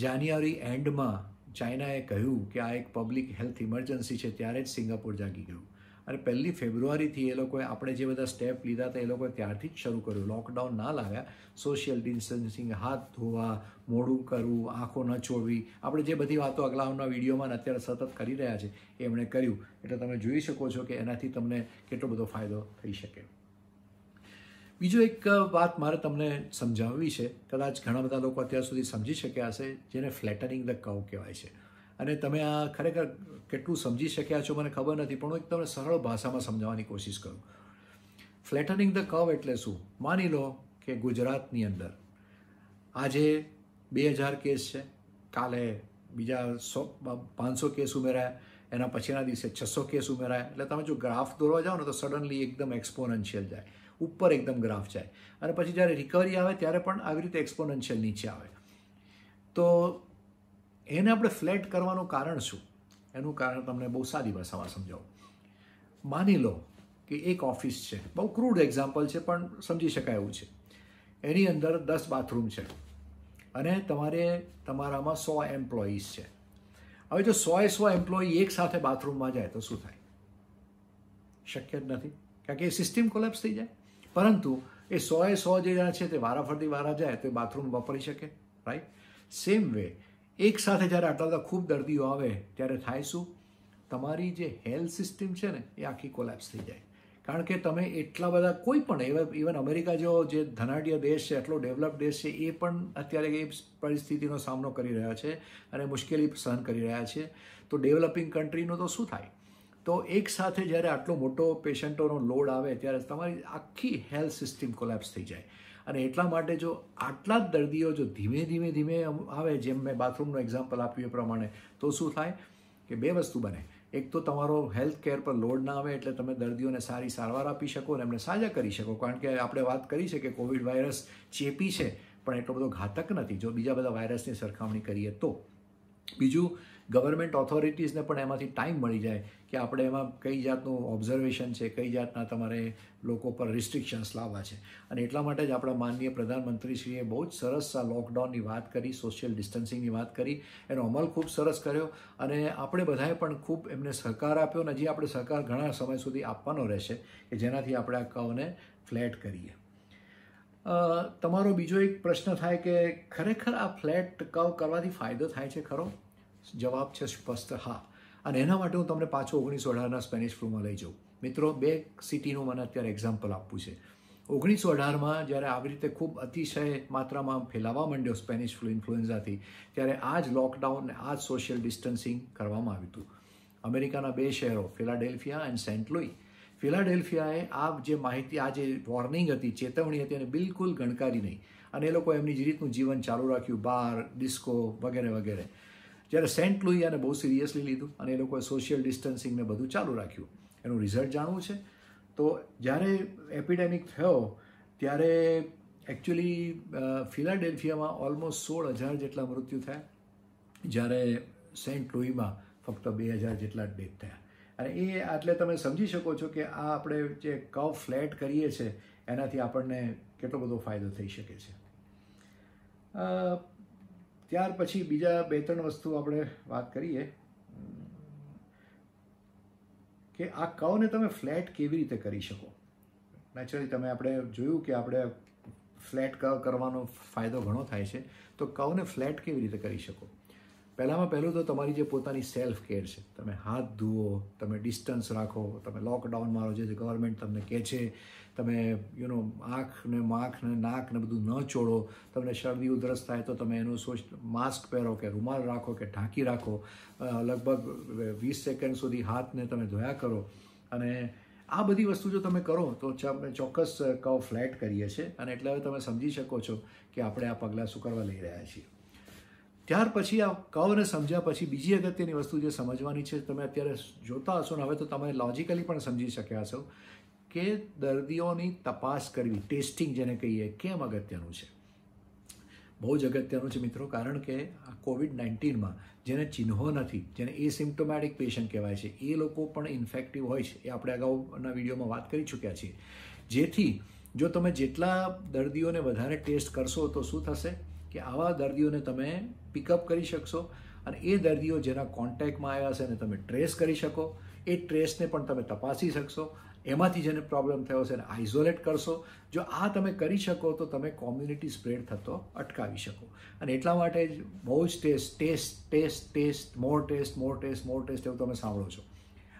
જાન્યુઆરી એન્ડમાં ચાઇનાએ કહ્યું કે આ એક પબ્લિક હેલ્થ ઇમરજન્સી છે ત્યારે જ સિંગાપુર જાગી ગયું અને પહેલી ફેબ્રુઆરીથી એ લોકોએ આપણે જે બધા સ્ટેપ લીધા હતા એ લોકોએ ત્યારથી જ શરૂ કર્યું લોકડાઉન ના લાવ્યા સોશિયલ ડિસ્ટન્સિંગ હાથ ધોવા મોડું કરવું આંખો ન છોડવી આપણે જે બધી વાતો અગલાઓના વિડીયોમાં અત્યારે સતત કરી રહ્યા છે એ એમણે કર્યું એટલે તમે જોઈ શકો છો કે એનાથી તમને કેટલો બધો ફાયદો થઈ શકે બીજો એક વાત મારે તમને સમજાવવી છે કદાચ ઘણા બધા લોકો અત્યાર સુધી સમજી શક્યા હશે જેને ફ્લેટરિંગ ધ કવ કહેવાય છે અને તમે આ ખરેખર કેટલું સમજી શક્યા છો મને ખબર નથી પણ હું એક તમને સરળ ભાષામાં સમજાવવાની કોશિશ કરું ફ્લેટનિંગ ધ કવ એટલે શું માની લો કે ગુજરાતની અંદર આજે બે હજાર કેસ છે કાલે બીજા સો પાંચસો કેસ ઉમેરાયા એના પછીના દિવસે છસો કેસ ઉમેરાયા એટલે તમે જો ગ્રાફ દોરવા જાઓ ને તો સડનલી એકદમ એક્સપોનન્શિયલ જાય ઉપર એકદમ ગ્રાફ જાય અને પછી જ્યારે રિકવરી આવે ત્યારે પણ આવી રીતે એક્સપોનન્શિયલ નીચે આવે તો એને આપણે ફ્લેટ કરવાનું કારણ શું એનું કારણ તમને બહુ સારી ભાષામાં સમજાવું માની લો કે એક ઓફિસ છે બહુ ક્રૂડ એક્ઝામ્પલ છે પણ સમજી શકાય એવું છે એની અંદર દસ બાથરૂમ છે અને તમારે તમારામાં સો એમ્પ્લોઈઝ છે હવે જો સોએ સો એમ્પ્લોયી એક સાથે બાથરૂમમાં જાય તો શું થાય શક્ય જ નથી કારણ કે એ સિસ્ટમ કોલેપ્સ થઈ જાય પરંતુ એ સોએ સો જે છે તે વારાફરતી વારા જાય તો બાથરૂમ વાપરી શકે રાઈટ સેમ વે એક સાથે જ્યારે આટલા બધા ખૂબ દર્દીઓ આવે ત્યારે થાય શું તમારી જે હેલ્થ સિસ્ટમ છે ને એ આખી કોલેપ્સ થઈ જાય કારણ કે તમે એટલા બધા કોઈ પણ ઇવન અમેરિકા જેવો જે ધનાઢ્ય દેશ છે એટલો ડેવલપ દેશ છે એ પણ અત્યારે એ પરિસ્થિતિનો સામનો કરી રહ્યા છે અને મુશ્કેલી સહન કરી રહ્યા છે તો ડેવલપિંગ કન્ટ્રીનું તો શું થાય તો એક સાથે જ્યારે આટલો મોટો પેશન્ટોનો લોડ આવે ત્યારે તમારી આખી હેલ્થ સિસ્ટમ કોલેપ્સ થઈ જાય અને એટલા માટે જો આટલા જ દર્દીઓ જો ધીમે ધીમે ધીમે આવે જેમ મેં બાથરૂમનો એક્ઝામ્પલ આપ્યું એ પ્રમાણે તો શું થાય કે બે વસ્તુ બને એક તો તમારો હેલ્થ કેર પર લોડ ના આવે એટલે તમે દર્દીઓને સારી સારવાર આપી શકો અને એમને સાજા કરી શકો કારણ કે આપણે વાત કરી છે કે કોવિડ વાયરસ ચેપી છે પણ એટલો બધો ઘાતક નથી જો બીજા બધા વાયરસની સરખામણી કરીએ તો બીજું ગવર્મેન્ટ ઓથોરિટીઝને પણ એમાંથી ટાઈમ મળી જાય કે આપણે એમાં કઈ જાતનું ઓબ્ઝર્વેશન છે કઈ જાતના તમારે લોકો પર રિસ્ટ્રિક્શન્સ લાવવા છે અને એટલા માટે જ આપણા માનનીય પ્રધાનમંત્રીશ્રીએ બહુ જ સરસ આ લોકડાઉનની વાત કરી સોશિયલ ડિસ્ટન્સિંગની વાત કરી એનો અમલ ખૂબ સરસ કર્યો અને આપણે બધાએ પણ ખૂબ એમને સહકાર આપ્યો અને હજી આપણે સહકાર ઘણા સમય સુધી આપવાનો રહેશે કે જેનાથી આપણે આ કવને ફ્લેટ કરીએ તમારો બીજો એક પ્રશ્ન થાય કે ખરેખર આ ફ્લેટ કવ કરવાથી ફાયદો થાય છે ખરો જવાબ છે સ્પષ્ટ હા અને એના માટે હું તમને પાછો ઓગણીસો અઢારના સ્પેનિશ ફ્લૂમાં લઈ જાઉં મિત્રો બે સિટીનું મને અત્યારે એક્ઝામ્પલ આપવું છે ઓગણીસો અઢારમાં જ્યારે આવી રીતે ખૂબ અતિશય માત્રામાં ફેલાવા માંડ્યો સ્પેનિશ ફ્લૂ ઇન્ફ્લુએન્ઝાથી ત્યારે આ જ લોકડાઉન આ જ સોશિયલ ડિસ્ટન્સિંગ કરવામાં આવ્યું હતું અમેરિકાના બે શહેરો ફિલાડેલ્ફિયા એન્ડ સેન્ટ લુઈ ફિલાડેલ્ફિયાએ આ જે માહિતી આ જે વોર્નિંગ હતી ચેતવણી હતી એને બિલકુલ ગણકારી નહીં અને એ લોકો એમની જ રીતનું જીવન ચાલુ રાખ્યું બાર ડિસ્કો વગેરે વગેરે જ્યારે સેન્ટ લુઈ લુઈયાને બહુ સિરિયસલી લીધું અને એ લોકોએ સોશિયલ ડિસ્ટન્સિંગને બધું ચાલુ રાખ્યું એનું રિઝલ્ટ જાણવું છે તો જ્યારે એપિડેમિક થયો ત્યારે એકચ્યુઅલી ફિલાડેલ્ફિયામાં ઓલમોસ્ટ સોળ હજાર જેટલા મૃત્યુ થયા જ્યારે સેન્ટ લુઈમાં ફક્ત બે હજાર જેટલા જ ડેથ થયા અને એ એટલે તમે સમજી શકો છો કે આ આપણે જે કવ ફ્લેટ કરીએ છીએ એનાથી આપણને કેટલો બધો ફાયદો થઈ શકે છે ત્યાર પછી બીજા બે ત્રણ વસ્તુ આપણે વાત કરીએ કે આ કવને તમે ફ્લેટ કેવી રીતે કરી શકો નેચરલી તમે આપણે જોયું કે આપણે ફ્લેટ કવ કરવાનો ફાયદો ઘણો થાય છે તો કવને ફ્લેટ કેવી રીતે કરી શકો પહેલાંમાં પહેલું તો તમારી જે પોતાની સેલ્ફ કેર છે તમે હાથ ધુઓ તમે ડિસ્ટન્સ રાખો તમે લોકડાઉન મારો જે ગવર્મેન્ટ તમને કહે છે તમે યુ નો આંખ ને માખ ને બધું ન છોડો તમને શરદી ઉધરસ થાય તો તમે એનું સોચ માસ્ક પહેરો કે રૂમાલ રાખો કે ઢાંકી રાખો લગભગ વીસ સેકન્ડ સુધી હાથને તમે ધોયા કરો અને આ બધી વસ્તુ જો તમે કરો તો આપણે ચોક્કસ કવ ફ્લેટ કરીએ છીએ અને એટલે હવે તમે સમજી શકો છો કે આપણે આ પગલાં શું કરવા લઈ રહ્યા છીએ ત્યાર પછી આ કર્વને સમજ્યા પછી બીજી અગત્યની વસ્તુ જે સમજવાની છે તમે અત્યારે જોતા હશો ને હવે તો તમે લોજિકલી પણ સમજી શક્યા છો કે દર્દીઓની તપાસ કરવી ટેસ્ટિંગ જેને કહીએ કેમ અગત્યનું છે બહુ જ અગત્યનું છે મિત્રો કારણ કે આ કોવિડ નાઇન્ટીનમાં જેને ચિહ્નો નથી જેને એસિમ્ટોમેટિક પેશન્ટ કહેવાય છે એ લોકો પણ ઇન્ફેક્ટિવ હોય છે એ આપણે અગાઉના વિડીયોમાં વાત કરી ચૂક્યા છીએ જેથી જો તમે જેટલા દર્દીઓને વધારે ટેસ્ટ કરશો તો શું થશે કે આવા દર્દીઓને તમે પિકઅપ કરી શકશો અને એ દર્દીઓ જેના કોન્ટેક્ટમાં આવ્યા છે એને તમે ટ્રેસ કરી શકો એ ટ્રેસને પણ તમે તપાસી શકશો એમાંથી જેને પ્રોબ્લેમ થયો છે એને આઇસોલેટ કરશો જો આ તમે કરી શકો તો તમે કોમ્યુનિટી સ્પ્રેડ થતો અટકાવી શકો અને એટલા માટે જ બહુ જ test test test test more test more test more test એવું તમે સાંભળો છો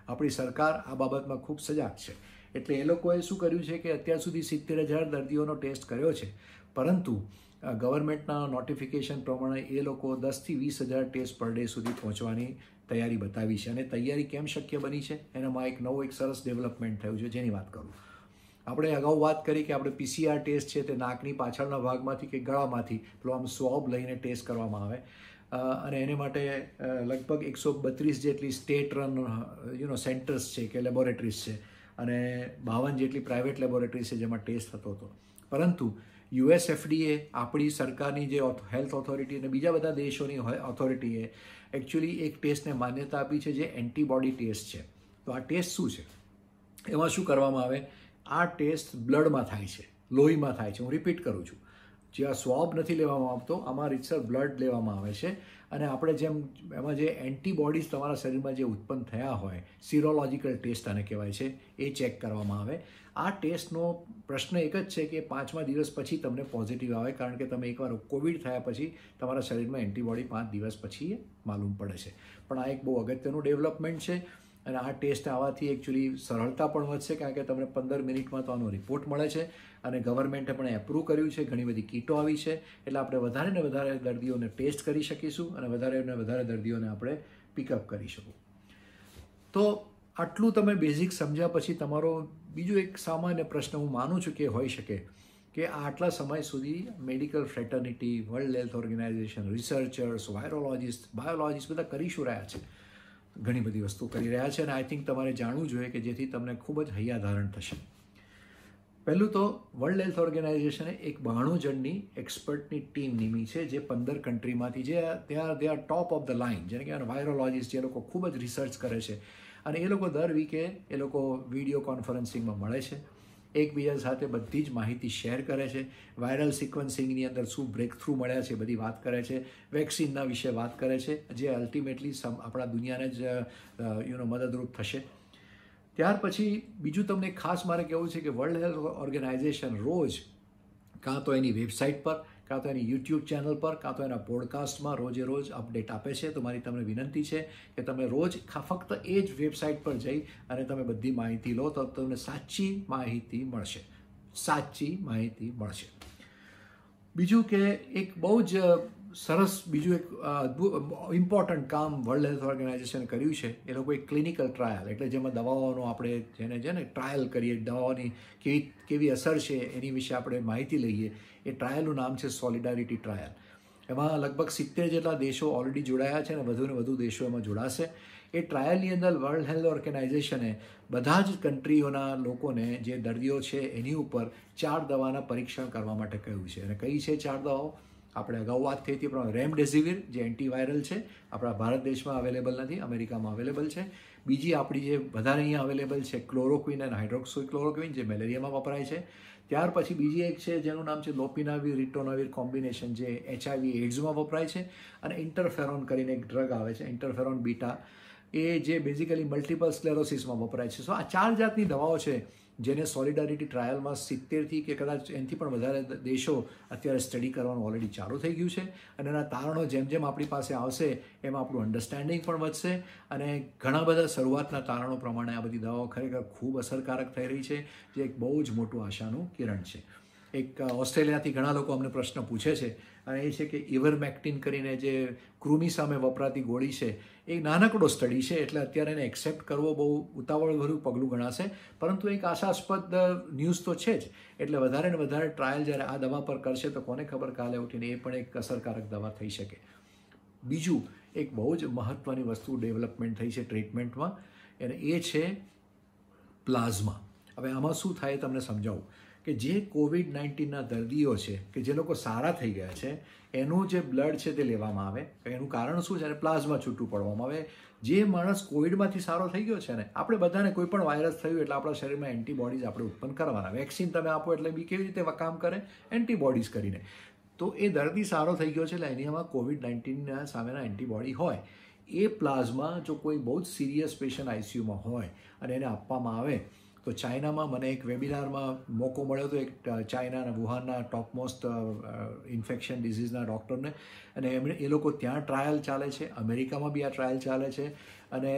આપણી સરકાર આ બાબતમાં ખૂબ સજાગ છે એટલે એ લોકોએ શું કર્યું છે કે અત્યાર સુધી સિત્તેર હજાર દર્દીઓનો ટેસ્ટ કર્યો છે પરંતુ ગવર્મેન્ટના નોટિફિકેશન પ્રમાણે એ લોકો દસથી વીસ હજાર ટેસ્ટ પર ડે સુધી પહોંચવાની તૈયારી બતાવી છે અને તૈયારી કેમ શક્ય બની છે એનામાં એક નવો એક સરસ ડેવલપમેન્ટ થયું છે જેની વાત કરું આપણે અગાઉ વાત કરી કે આપણે પીસીઆર ટેસ્ટ છે તે નાકની પાછળના ભાગમાંથી કે ગળામાંથી પેલો આમ સ્વોબ લઈને ટેસ્ટ કરવામાં આવે અને એને માટે લગભગ એકસો બત્રીસ જેટલી state run you know centres છે કે લેબોરેટરીઝ છે અને બાવન જેટલી પ્રાઇવેટ લેબોરેટરી છે જેમાં ટેસ્ટ થતો હતો પરંતુ યુએસએફડીએ આપણી સરકારની જે હેલ્થ ઓથોરિટી અને બીજા બધા દેશોની ઓથોરિટીએ એકચ્યુઅલી એક ટેસ્ટને માન્યતા આપી છે જે એન્ટીબોડી ટેસ્ટ છે તો આ ટેસ્ટ શું છે એમાં શું કરવામાં આવે આ ટેસ્ટ બ્લડમાં થાય છે લોહીમાં થાય છે હું રિપીટ કરું છું જે આ સ્વાબ નથી લેવામાં આવતો આમાં રીતસર બ્લડ લેવામાં આવે છે અને આપણે જેમ એમાં જે એન્ટીબોડીઝ તમારા શરીરમાં જે ઉત્પન્ન થયા હોય સિરોલોજીકલ ટેસ્ટ આને કહેવાય છે એ ચેક કરવામાં આવે આ ટેસ્ટનો પ્રશ્ન એક જ છે કે પાંચમા દિવસ પછી તમને પોઝિટિવ આવે કારણ કે તમે એકવાર કોવિડ થયા પછી તમારા શરીરમાં એન્ટીબોડી પાંચ દિવસ પછી માલુમ પડે છે પણ આ એક બહુ અગત્યનું ડેવલપમેન્ટ છે અને આ ટેસ્ટ આવવાથી એકચ્યુઅલી સરળતા પણ વધશે કારણ કે તમને પંદર મિનિટમાં તો આનો રિપોર્ટ મળે છે અને ગવર્મેન્ટે પણ એપ્રૂવ કર્યું છે ઘણી બધી કીટો આવી છે એટલે આપણે વધારે ને વધારે દર્દીઓને ટેસ્ટ કરી શકીશું અને વધારે ને વધારે દર્દીઓને આપણે પિકઅપ કરી શકું તો આટલું તમે બેઝિક સમજ્યા પછી તમારો બીજો એક સામાન્ય પ્રશ્ન હું માનું છું કે હોઈ શકે કે આટલા સમય સુધી medical fraternity World Health Organization researchers virologist biologist બધા કરી શું રહ્યા છે ઘણી બધી વસ્તુ કરી રહ્યા છે અને આઈ થિંક તમારે જાણવું જોઈએ કે જેથી તમને ખૂબ જ હૈયાધારણ થશે પહેલું તો વર્લ્ડ હેલ્થ ઓર્ગેનાઇઝેશને એક બાણું જણની એક્સપર્ટની ટીમ નિમી છે જે પંદર કન્ટ્રીમાંથી જે ત્યાં are they are top of the line જેને કે વાયરોલોજિસ્ટ જે લોકો ખૂબ જ રિસર્ચ કરે છે અને એ લોકો દર વીકે એ લોકો વિડીયો કોન્ફરન્સિંગમાં મળે છે એકબીજા સાથે બધી જ માહિતી શેર કરે છે વાયરલ સિક્વન્સિંગની અંદર શું બ્રેક થ્રુ મળ્યા છે બધી વાત કરે છે વેક્સિનના વિશે વાત કરે છે જે અલ્ટિમેટલી સમ આપણા દુનિયાને જ યુનો મદદરૂપ થશે ત્યાર પછી બીજું તમને ખાસ મારે કહેવું છે કે વર્લ્ડ હેલ્થ ઓર્ગેનાઇઝેશન રોજ કાં તો એની વેબસાઇટ પર કાં તો એની યુટ્યુબ ચેનલ પર કાં તો એના પોડકાસ્ટમાં રોજે રોજ અપડેટ આપે છે તો મારી તમને વિનંતી છે કે તમે રોજ ફક્ત એ જ વેબસાઇટ પર જઈ અને તમે બધી માહિતી લો તો તમને સાચી માહિતી મળશે સાચી માહિતી મળશે બીજું કે એક બહુ જ સરસ બીજું એક ઇમ્પોર્ટન્ટ કામ વર્લ્ડ હેલ્થ ઓર્ગેનાઇઝેશન કર્યું છે એ લોકો એક ક્લિનિકલ ટ્રાયલ એટલે જેમાં દવાઓનો આપણે જેને છે ને ટ્રાયલ કરીએ દવાઓની કેવી કેવી અસર છે એની વિશે આપણે માહિતી લઈએ એ ટ્રાયલનું નામ છે સોલિડારિટી ટ્રાયલ એમાં લગભગ સિત્તેર જેટલા દેશો ઓલરેડી જોડાયા છે અને વધુને વધુ દેશો એમાં જોડાશે એ ટ્રાયલની અંદર વર્લ્ડ હેલ્થ ઓર્ગેનાઇઝેશને બધા જ કન્ટ્રીઓના લોકોને જે દર્દીઓ છે એની ઉપર ચાર દવાના પરીક્ષણ કરવા માટે કહ્યું છે અને કઈ છે ચાર દવાઓ આપણે અગાઉ વાત થઈ હતી પણ રેમડેસિવિર જે એન્ટીવાયરલ છે આપણા ભારત દેશમાં અવેલેબલ નથી અમેરિકામાં અવેલેબલ છે બીજી આપણી જે વધારે અહીંયા અવેલેબલ છે ક્લોરોક્વિન અને ક્લોરોક્વિન જે મેલેરિયામાં વપરાય છે ત્યાર પછી બીજી એક છે જેનું નામ છે લોપિનાવીર રિટોનાવીર કોમ્બિનેશન જે એચઆઈવી એડ્સમાં વપરાય છે અને ઇન્ટરફેરોન કરીને એક ડ્રગ આવે છે ઇન્ટરફેરોન બીટા એ જે બેઝિકલી મલ્ટિપલ સ્ક્લેરોસિસમાં વપરાય છે સો આ ચાર જાતની દવાઓ છે જેને સોલિડારિટી ટ્રાયલમાં સિત્તેરથી કે કદાચ એનથી પણ વધારે દેશો અત્યારે સ્ટડી કરવાનું ઓલરેડી ચાલુ થઈ ગયું છે અને એના તારણો જેમ જેમ આપણી પાસે આવશે એમ આપણું અન્ડરસ્ટેન્ડિંગ પણ વધશે અને ઘણા બધા શરૂઆતના તારણો પ્રમાણે આ બધી દવાઓ ખરેખર ખૂબ અસરકારક થઈ રહી છે જે એક બહુ જ મોટું આશાનું કિરણ છે એક ઓસ્ટ્રેલિયાથી ઘણા લોકો અમને પ્રશ્ન પૂછે છે અને એ છે કે ઇવર ઇવરમેક્ટિન કરીને જે કૃમિ સામે વપરાતી ગોળી છે એ નાનકડો સ્ટડી છે એટલે અત્યારે એને એક્સેપ્ટ કરવો બહુ ઉતાવળભર્યું પગલું ગણાશે પરંતુ એક આશાસ્પદ ન્યૂઝ તો છે જ એટલે વધારે ને વધારે ટ્રાયલ જ્યારે આ દવા પર કરશે તો કોને ખબર કાલે ઉઠીને એ પણ એક અસરકારક દવા થઈ શકે બીજું એક બહુ જ મહત્ત્વની વસ્તુ ડેવલપમેન્ટ થઈ છે ટ્રીટમેન્ટમાં અને એ છે પ્લાઝમા હવે આમાં શું થાય તમને સમજાવું કે જે કોવિડ નાઇન્ટીનના દર્દીઓ છે કે જે લોકો સારા થઈ ગયા છે એનું જે બ્લડ છે તે લેવામાં આવે એનું કારણ શું છે એને પ્લાઝમા છૂટું પડવામાં આવે જે માણસ કોવિડમાંથી સારો થઈ ગયો છે ને આપણે બધાને કોઈ પણ વાયરસ થયું એટલે આપણા શરીરમાં એન્ટીબોડીઝ આપણે ઉત્પન્ન કરવાના વેક્સિન તમે આપો એટલે બી કેવી રીતે કામ કરે એન્ટીબોડીઝ કરીને તો એ દર્દી સારો થઈ ગયો છે એટલે એનામાં કોવિડ નાઇન્ટીનના સામેના એન્ટીબોડી હોય એ પ્લાઝમા જો કોઈ બહુ જ સિરિયસ પેશન્ટ આઈસીયુમાં હોય અને એને આપવામાં આવે તો ચાઇનામાં મને એક વેબિનારમાં મોકો મળ્યો હતો એક ચાઇનાના વુહાનના ટોપ મોસ્ટ ઇન્ફેક્શન ડિઝીઝના ડૉક્ટરને અને એમણે એ લોકો ત્યાં ટ્રાયલ ચાલે છે અમેરિકામાં બી આ ટ્રાયલ ચાલે છે અને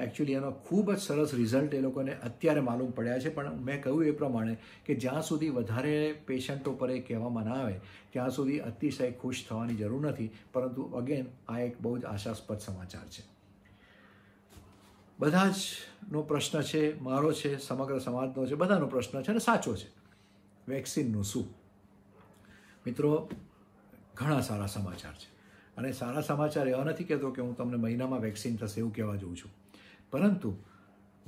એકચ્યુઅલી એનો ખૂબ જ સરસ રિઝલ્ટ એ લોકોને અત્યારે માલુમ પડ્યા છે પણ મેં કહ્યું એ પ્રમાણે કે જ્યાં સુધી વધારે પેશન્ટો પર એ કહેવામાં ના આવે ત્યાં સુધી અતિશય ખુશ થવાની જરૂર નથી પરંતુ અગેન આ એક બહુ જ આશાસ્પદ સમાચાર છે બધા જનો પ્રશ્ન છે મારો છે સમગ્ર સમાજનો છે બધાનો પ્રશ્ન છે અને સાચો છે વેક્સિનનું શું મિત્રો ઘણા સારા સમાચાર છે અને સારા સમાચાર એવા નથી કહેતો કે હું તમને મહિનામાં વેક્સિન થશે એવું કહેવા જઉં છું પરંતુ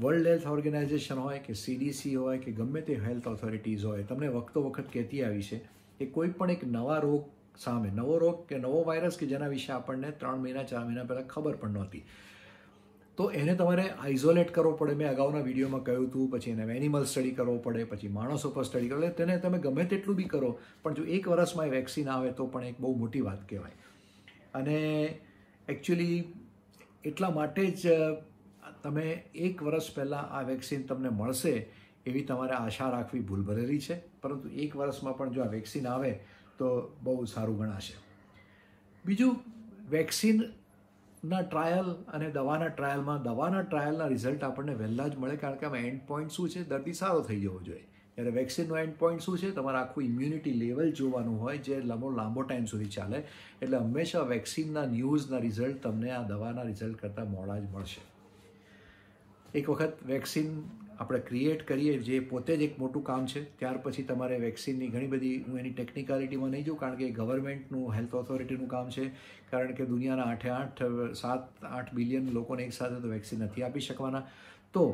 વર્લ્ડ હેલ્થ ઓર્ગેનાઇઝેશન હોય કે સીડીસી હોય કે ગમે તે હેલ્થ ઓથોરિટીઝ હોય તમને વખતો વખત કહેતી આવી છે કે કોઈ પણ એક નવા રોગ સામે નવો રોગ કે નવો વાયરસ કે જેના વિશે આપણને ત્રણ મહિના ચાર મહિના પહેલાં ખબર પણ નહોતી તો એને તમારે આઇસોલેટ કરવો પડે મેં અગાઉના વિડીયોમાં કહ્યું હતું પછી એને એનિમલ સ્ટડી કરવો પડે પછી માણસો પર સ્ટડી કરો એટલે તેને તમે ગમે તેટલું બી કરો પણ જો એક વર્ષમાં એ વેક્સિન આવે તો પણ એક બહુ મોટી વાત કહેવાય અને એકચ્યુઅલી એટલા માટે જ તમે એક વર્ષ પહેલાં આ વેક્સિન તમને મળશે એવી તમારે આશા રાખવી ભૂલભરેલી છે પરંતુ એક વર્ષમાં પણ જો આ વેક્સિન આવે તો બહુ સારું ગણાશે બીજું વેક્સિન ના ટ્રાયલ અને દવાના ટ્રાયલમાં દવાના ટ્રાયલના રિઝલ્ટ આપણને વહેલા જ મળે કારણ કે આમાં એન્ડ પોઈન્ટ શું છે દર્દી સારો થઈ જવો જોઈએ ત્યારે વેક્સિનનો એન્ડ પોઈન્ટ શું છે તમારે આખું ઇમ્યુનિટી લેવલ જોવાનું હોય જે લાંબો લાંબો ટાઈમ સુધી ચાલે એટલે હંમેશા વેક્સિનના ન્યૂઝના રિઝલ્ટ તમને આ દવાના રિઝલ્ટ કરતાં મોડા જ મળશે એક વખત વેક્સિન આપણે ક્રિએટ કરીએ જે પોતે જ એક મોટું કામ છે ત્યાર પછી તમારે વેક્સિનની ઘણી બધી હું એની ટેકનિકાલિટીમાં નહીં જઉં કારણ કે ગવર્મેન્ટનું હેલ્થ ઓથોરિટીનું કામ છે કારણ કે દુનિયાના આઠે આઠ સાત આઠ બિલિયન લોકોને એકસાથે તો વેક્સિન નથી આપી શકવાના તો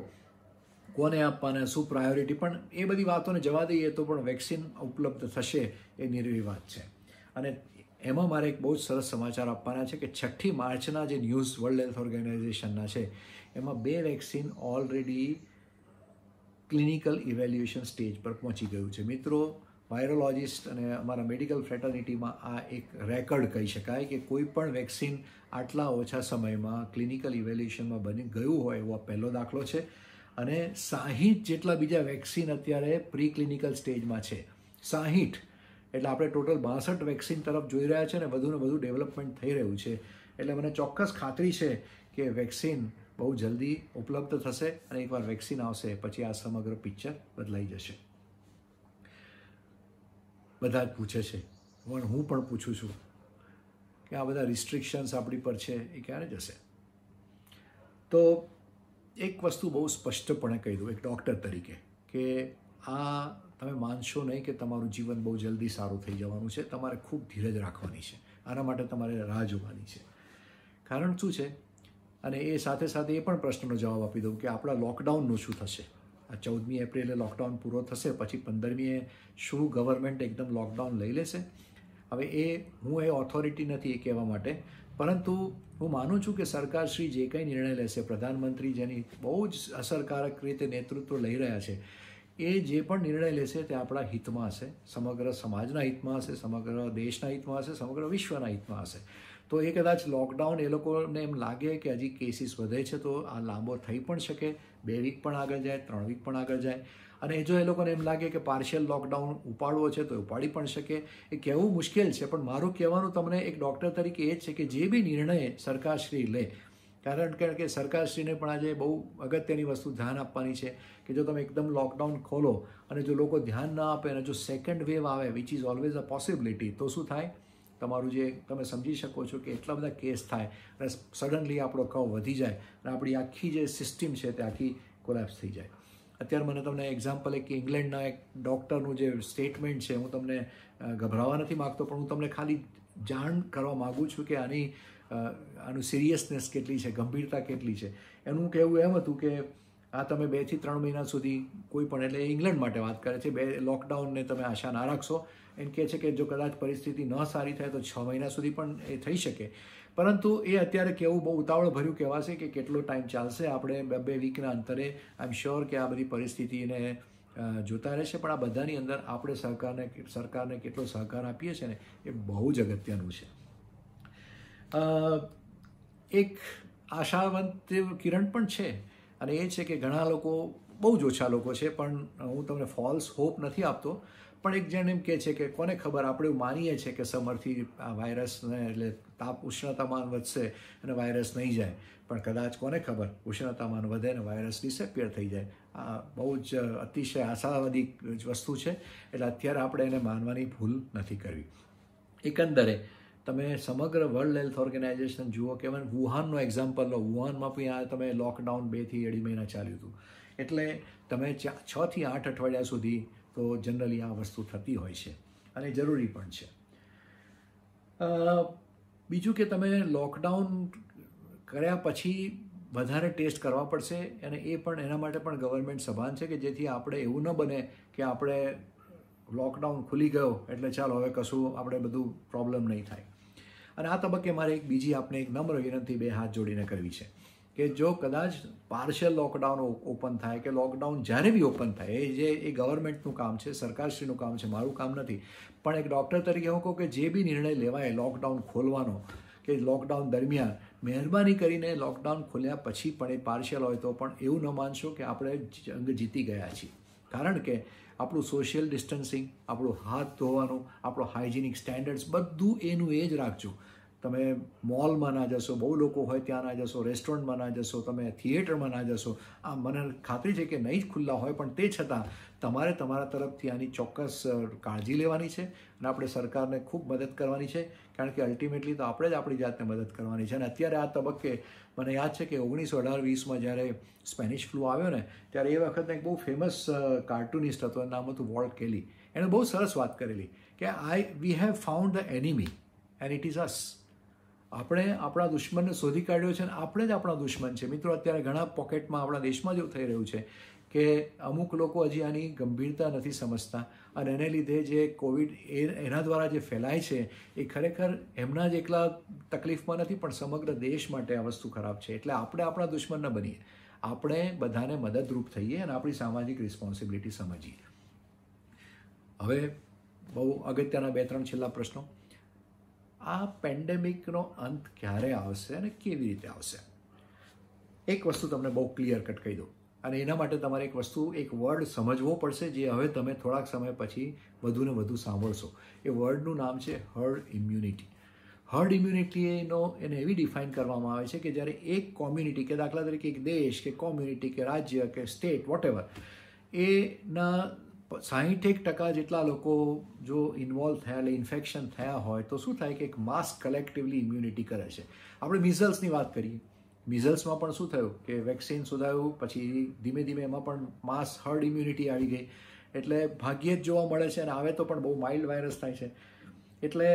કોને આપવાના શું પ્રાયોરિટી પણ એ બધી વાતોને જવા દઈએ તો પણ વેક્સિન ઉપલબ્ધ થશે એ નિર્વિવાદ છે અને એમાં મારે એક બહુ જ સરસ સમાચાર આપવાના છે કે છઠ્ઠી માર્ચના જે ન્યૂઝ વર્લ્ડ હેલ્થ ઓર્ગેનાઇઝેશનના છે એમાં બે vaccine already clinical evaluation stage પર પહોંચી ગયું છે મિત્રો વાયરોલોજિસ્ટ અને અમારા મેડિકલ ફેટર્નિટીમાં આ એક રેકર્ડ કહી શકાય કે કોઈ પણ વેક્સિન આટલા ઓછા સમયમાં ક્લિનિકલ ઇવેલ્યુએશનમાં બની ગયું હોય એવો પહેલો દાખલો છે અને સાહીઠ જેટલા બીજા વેક્સિન અત્યારે પ્રી ક્લિનિકલ સ્ટેજમાં છે સાહીઠ એટલે આપણે ટોટલ બાસઠ વેક્સિન તરફ જોઈ રહ્યા છે અને વધુને વધુ ડેવલપમેન્ટ થઈ રહ્યું છે એટલે મને ચોક્કસ ખાતરી છે કે વેક્સિન બહુ જલ્દી ઉપલબ્ધ થશે અને એકવાર વેક્સિન આવશે પછી આ સમગ્ર પિક્ચર બદલાઈ જશે બધા જ પૂછે છે પણ હું પણ પૂછું છું કે આ બધા રિસ્ટ્રિક્શન્સ આપણી પર છે એ ક્યારે જશે તો એક વસ્તુ બહુ સ્પષ્ટપણે કહી દઉં એક ડૉક્ટર તરીકે કે આ તમે માનશો નહીં કે તમારું જીવન બહુ જલ્દી સારું થઈ જવાનું છે તમારે ખૂબ ધીરજ રાખવાની છે આના માટે તમારે રાહ જોવાની છે કારણ શું છે અને એ સાથે સાથે એ પણ પ્રશ્નનો જવાબ આપી દઉં કે આપણા લોકડાઉનનું શું થશે આ ચૌદમી એપ્રિલે લોકડાઉન પૂરો થશે પછી પંદરમીએ શું ગવર્મેન્ટ એકદમ લોકડાઉન લઈ લેશે હવે એ હું એ ઓથોરિટી નથી એ કહેવા માટે પરંતુ હું માનું છું કે સરકારશ્રી જે કંઈ નિર્ણય લેશે પ્રધાનમંત્રી જેની બહુ જ અસરકારક રીતે નેતૃત્વ લઈ રહ્યા છે એ જે પણ નિર્ણય લેશે તે આપણા હિતમાં હશે સમગ્ર સમાજના હિતમાં હશે સમગ્ર દેશના હિતમાં હશે સમગ્ર વિશ્વના હિતમાં હશે તો એ કદાચ લોકડાઉન એ લોકોને એમ લાગે કે હજી કેસીસ વધે છે તો આ લાંબો થઈ પણ શકે બે વીક પણ આગળ જાય ત્રણ વીક પણ આગળ જાય અને જો એ લોકોને એમ લાગે કે પાર્શિયલ લોકડાઉન ઉપાડવો છે તો ઉપાડી પણ શકે એ કહેવું મુશ્કેલ છે પણ મારું કહેવાનું તમને એક ડૉક્ટર તરીકે એ જ છે કે જે બી નિર્ણય સરકારશ્રી લે કારણ કે સરકારશ્રીને પણ આજે બહુ અગત્યની વસ્તુ ધ્યાન આપવાની છે કે જો તમે એકદમ લોકડાઉન ખોલો અને જો લોકો ધ્યાન ના આપે અને જો સેકન્ડ વેવ આવે which is always a possibility તો શું થાય તમારું જે તમે સમજી શકો છો કે એટલા બધા કેસ થાય અને સડનલી આપણો કવ વધી જાય અને આપણી આખી જે સિસ્ટમ છે તે આખી કોલેપ્સ થઈ જાય અત્યારે મને તમને એક્ઝામ્પલ એક ઇંગ્લેન્ડના એક ડૉક્ટરનું જે સ્ટેટમેન્ટ છે હું તમને ગભરાવા નથી માગતો પણ હું તમને ખાલી જાણ કરવા માગું છું કે આની આનું સિરિયસનેસ કેટલી છે ગંભીરતા કેટલી છે એનું કહેવું એમ હતું કે આ તમે બેથી ત્રણ મહિના સુધી કોઈ પણ એટલે ઇંગ્લેન્ડ માટે વાત કરે છે બે લોકડાઉનને તમે આશા ના રાખશો એમ કહે છે કે જો કદાચ પરિસ્થિતિ ન સારી થાય તો છ મહિના સુધી પણ એ થઈ શકે પરંતુ એ અત્યારે કેવું બહુ ઉતાવળ ભર્યું કહેવાશે કે કેટલો ટાઈમ ચાલશે આપણે બે બે વીકના અંતરે આઈ એમ શ્યોર કે આ બધી પરિસ્થિતિને જોતા રહેશે પણ આ બધાની અંદર આપણે સરકારને સરકારને કેટલો સહકાર આપીએ છીએ ને એ બહુ જ અગત્યનું છે એક આશાવંત કિરણ પણ છે અને એ છે કે ઘણા લોકો બહુ જ ઓછા લોકો છે પણ હું તમને ફોલ્સ હોપ નથી આપતો પણ એક જણ એમ કહે છે કે કોને ખબર આપણે એવું માનીએ છીએ કે સમરથી આ વાયરસને એટલે તાપ ઉષ્ણતામાન વધશે અને વાયરસ નહીં જાય પણ કદાચ કોને ખબર ઉષ્ણતામાન વધે અને વાયરસ ડિસેપિયર થઈ જાય આ બહુ જ અતિશય આશાવાદી વસ્તુ છે એટલે અત્યારે આપણે એને માનવાની ભૂલ નથી કરવી એકંદરે તમે સમગ્ર વર્લ્ડ હેલ્થ ઓર્ગેનાઇઝેશન જુઓ કે વુહાનનો એક્ઝામ્પલ લો વુહાનમાં પણ આ તમે લોકડાઉન બેથી અઢી મહિના ચાલ્યું હતું એટલે તમે છથી આઠ અઠવાડિયા સુધી તો જનરલી આ વસ્તુ થતી હોય છે અને જરૂરી પણ છે બીજું કે તમે લોકડાઉન કર્યા પછી વધારે ટેસ્ટ કરવા પડશે અને એ પણ એના માટે પણ ગવર્મેન્ટ સભાન છે કે જેથી આપણે એવું ન બને કે આપણે લોકડાઉન ખુલી ગયો એટલે ચાલો હવે કશું આપણે બધું પ્રોબ્લેમ નહીં થાય અને આ તબક્કે મારે એક બીજી આપણે એક નમ્ર વિનંતી બે હાથ જોડીને કરવી છે કે જો કદાચ પાર્શિયલ લોકડાઉન ઓપન થાય કે લોકડાઉન જ્યારે બી ઓપન થાય એ જે એ ગવર્મેન્ટનું કામ છે સરકારશ્રીનું કામ છે મારું કામ નથી પણ એક ડૉક્ટર તરીકે હું કહું કે જે બી નિર્ણય લેવાય લોકડાઉન ખોલવાનો કે લોકડાઉન દરમિયાન મહેરબાની કરીને લોકડાઉન ખોલ્યા પછી પણ એ પાર્શિયલ હોય તો પણ એવું ન માનશો કે આપણે જંગ જીતી ગયા છીએ કારણ કે આપણું સોશિયલ ડિસ્ટન્સિંગ આપણું હાથ ધોવાનું આપણો હાઇજેનિક સ્ટેન્ડર્ડ્સ બધું એનું એ જ રાખજો તમે મોલમાં ના જશો બહુ લોકો હોય ત્યાં ના જશો રેસ્ટોરન્ટમાં ના જશો તમે થિયેટરમાં ના જશો આ મને ખાતરી છે કે નહીં જ ખુલ્લા હોય પણ તે છતાં તમારે તમારા તરફથી આની ચોક્કસ કાળજી લેવાની છે અને આપણે સરકારને ખૂબ મદદ કરવાની છે કારણ કે અલ્ટિમેટલી તો આપણે જ આપણી જાતને મદદ કરવાની છે અને અત્યારે આ તબક્કે મને યાદ છે કે ઓગણીસો અઢાર વીસમાં જ્યારે સ્પેનિશ ફ્લૂ આવ્યો ને ત્યારે એ વખતે એક બહુ ફેમસ કાર્ટુનિસ્ટ હતો એનું નામ હતું વોલ્ટ કેલી એણે બહુ સરસ વાત કરેલી કે I we have found the enemy and it is us આપણે આપણા દુશ્મનને શોધી કાઢ્યો છે અને આપણે જ આપણા દુશ્મન છે મિત્રો અત્યારે ઘણા પોકેટમાં આપણા દેશમાં જ થઈ રહ્યું છે કે અમુક લોકો હજી આની ગંભીરતા નથી સમજતા અને એને લીધે જે કોવિડ એના દ્વારા જે ફેલાય છે એ ખરેખર એમના જ એકલા તકલીફમાં નથી પણ સમગ્ર દેશ માટે આ વસ્તુ ખરાબ છે એટલે આપણે આપણા દુશ્મન ન બનીએ આપણે બધાને મદદરૂપ થઈએ અને આપણી સામાજિક રિસ્પોન્સિબિલિટી સમજીએ હવે બહુ અગત્યના બે ત્રણ છેલ્લા પ્રશ્નો આ પેન્ડેમિકનો અંત ક્યારે આવશે અને કેવી રીતે આવશે એક વસ્તુ તમને બહુ ક્લિયર કટ કહી દઉં અને એના માટે તમારે એક વસ્તુ એક વર્ડ સમજવો પડશે જે હવે તમે થોડાક સમય પછી વધુને વધુ સાંભળશો એ વર્ડનું નામ છે હર્ડ ઇમ્યુનિટી હર્ડ ઇમ્યુનિટીનો એને એવી ડિફાઇન કરવામાં આવે છે કે જ્યારે એક કોમ્યુનિટી કે દાખલા તરીકે એક દેશ કે કોમ્યુનિટી કે રાજ્ય કે સ્ટેટ વોટેવર એના સાહીઠેક ટકા જેટલા લોકો જો ઇન્વોલ્વ થયા એટલે ઇન્ફેક્શન થયા હોય તો શું થાય કે એક માસ્ક કલેક્ટિવલી ઇમ્યુનિટી કરે છે આપણે મિઝલ્સની વાત કરીએ મિઝલ્સમાં પણ શું થયું કે વેક્સિન શોધાયું પછી ધીમે ધીમે એમાં પણ માસ હર્ડ ઇમ્યુનિટી આવી ગઈ એટલે ભાગ્યે જ જોવા મળે છે અને આવે તો પણ બહુ માઇલ્ડ વાયરસ થાય છે એટલે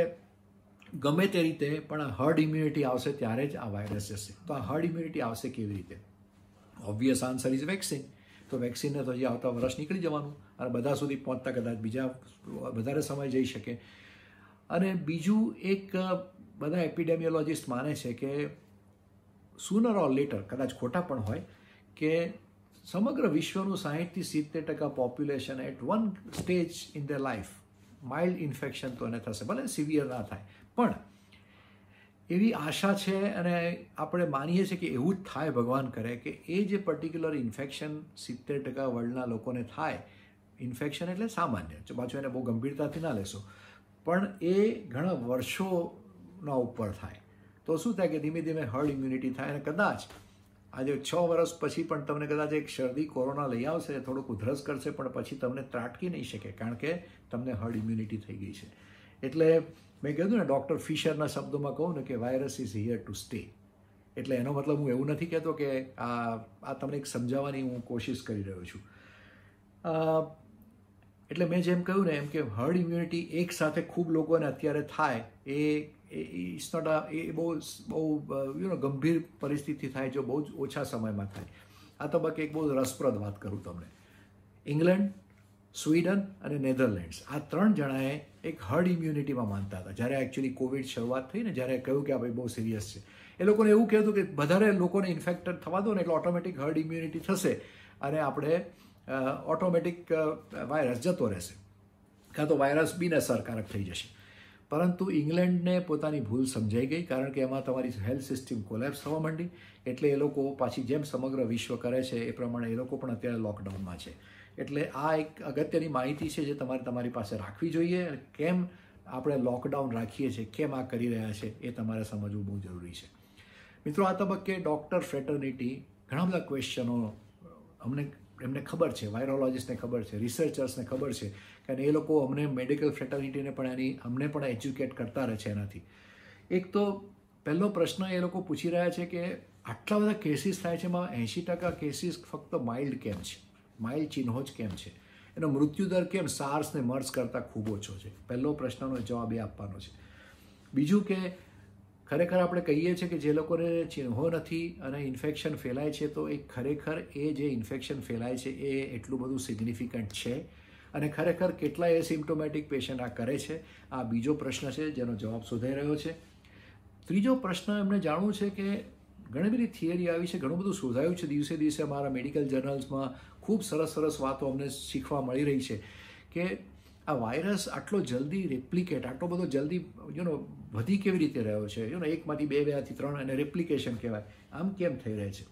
ગમે તે રીતે પણ હર્ડ ઇમ્યુનિટી આવશે ત્યારે જ આ વાયરસ જશે તો આ હર્ડ ઇમ્યુનિટી આવશે કેવી રીતે ઓબ્વિયસ આન્સર ઇઝ વેક્સિન તો વેક્સિનને તો જે આવતા વર્ષ નીકળી જવાનું અને બધા સુધી પહોંચતા કદાચ બીજા વધારે સમય જઈ શકે અને બીજું એક બધા એપિડેમિયોલોજીસ્ટ માને છે કે સુનર ઓર લેટર કદાચ ખોટા પણ હોય કે સમગ્ર વિશ્વનું સાહીઠથી સિત્તેર ટકા population at one stage in the life mild infection તો એને થશે ભલે સિવિયર ના થાય પણ એવી આશા છે અને આપણે માનીએ છીએ કે એવું જ થાય ભગવાન કરે કે એ જે પર્ટિક્યુલર ઇન્ફેક્શન સિત્તેર ટકા વર્લ્ડના લોકોને થાય ઇન્ફેક્શન એટલે સામાન્ય પાછું એને બહુ ગંભીરતાથી ના લેશો પણ એ ઘણા વર્ષોના ઉપર થાય તો શું થાય કે ધીમે ધીમે હર્ડ ઇમ્યુનિટી થાય અને કદાચ આજે છ વર્ષ પછી પણ તમને કદાચ એક શરદી કોરોના લઈ આવશે થોડુંક ઉધરસ કરશે પણ પછી તમને ત્રાટકી નહીં શકે કારણ કે તમને હર્ડ ઇમ્યુનિટી થઈ ગઈ છે એટલે મેં કીધું ને ડૉક્ટર ફિશરના શબ્દોમાં કહું ને કે virus is here to stay એટલે એનો મતલબ હું એવું નથી કહેતો કે આ આ તમને એક સમજાવવાની હું કોશિશ કરી રહ્યો છું એટલે મેં જેમ કહ્યું ને એમ કે હર્ડ ઇમ્યુનિટી એક સાથે ખૂબ લોકોને અત્યારે થાય એ ઇટ્સ નોટ અ એ બહુ બહુ યુ નો ગંભીર પરિસ્થિતિ થાય જો બહુ જ ઓછા સમયમાં થાય આ તબક્કે એક બહુ રસપ્રદ વાત કરું તમને ઇંગ્લેન્ડ સ્વીડન અને નેધરલેન્ડ્સ આ ત્રણ જણાએ એક હર્ડ ઇમ્યુનિટીમાં માનતા હતા જ્યારે એકચ્યુઅલી કોવિડ શરૂઆત થઈ ને જ્યારે કહ્યું કે આ ભાઈ બહુ સિરિયસ છે એ લોકોને એવું કહેતું કે વધારે લોકોને ઇન્ફેક્ટેડ થવા દો ને એટલે ઓટોમેટિક હર્ડ ઇમ્યુનિટી થશે અને આપણે ઓટોમેટિક વાયરસ જતો રહેશે કાં તો વાયરસ બિનઅસરકારક થઈ જશે પરંતુ ઇંગ્લેન્ડને પોતાની ભૂલ સમજાઈ ગઈ કારણ કે એમાં તમારી હેલ્થ સિસ્ટમ કોલેપ્સ થવા માંડી એટલે એ લોકો પાછી જેમ સમગ્ર વિશ્વ કરે છે એ પ્રમાણે એ લોકો પણ અત્યારે લોકડાઉનમાં છે એટલે આ એક અગત્યની માહિતી છે જે તમારે તમારી પાસે રાખવી જોઈએ કેમ આપણે લોકડાઉન રાખીએ છીએ કેમ આ કરી રહ્યા છે એ તમારે સમજવું બહુ જરૂરી છે મિત્રો આ તબક્કે ડૉક્ટર ફ્રેટર્નિટી ઘણા બધા ક્વેશ્ચનો અમને એમને ખબર છે વાયરોલોજિસ્ટને ખબર છે રિસર્ચર્સને ખબર છે કારણ એ લોકો અમને મેડિકલ ફ્રેટર્નિટીને પણ એની અમને પણ એજ્યુકેટ કરતા રહે છે એનાથી એક તો પહેલો પ્રશ્ન એ લોકો પૂછી રહ્યા છે કે આટલા બધા કેસીસ થાય છે એમાં એંશી ટકા કેસીસ ફક્ત માઇલ્ડ કેમ છે માઇલ્ડ ચિહ્નો જ કેમ છે એનો મૃત્યુદર કેમ સાર્સ ને મર્સ કરતાં ખૂબ ઓછો છે પહેલો પ્રશ્નનો જવાબ એ આપવાનો છે બીજું કે ખરેખર આપણે કહીએ છીએ કે જે લોકોને ચિહ્નો નથી અને ઇન્ફેક્શન ફેલાય છે તો એ ખરેખર એ જે ઇન્ફેક્શન ફેલાય છે એ એટલું બધું સિગ્નિફિકન્ટ છે અને ખરેખર કેટલા એસિમ્ટોમેટિક પેશન્ટ આ કરે છે આ બીજો પ્રશ્ન છે જેનો જવાબ શોધાઈ રહ્યો છે ત્રીજો પ્રશ્ન એમને જાણવું છે કે ઘણી બધી થિયરી આવી છે ઘણું બધું શોધાયું છે દિવસે દિવસે અમારા મેડિકલ જર્નલ્સમાં ખૂબ સરસ સરસ વાતો અમને શીખવા મળી રહી છે કે આ વાયરસ આટલો જલ્દી રેપ્લિકેટ આટલો બધો જલ્દી યુનો વધી કેવી રીતે રહ્યો છે યુનો એકમાંથી બે બેથી ત્રણ અને રેપ્લિકેશન કહેવાય આમ કેમ થઈ રહે છે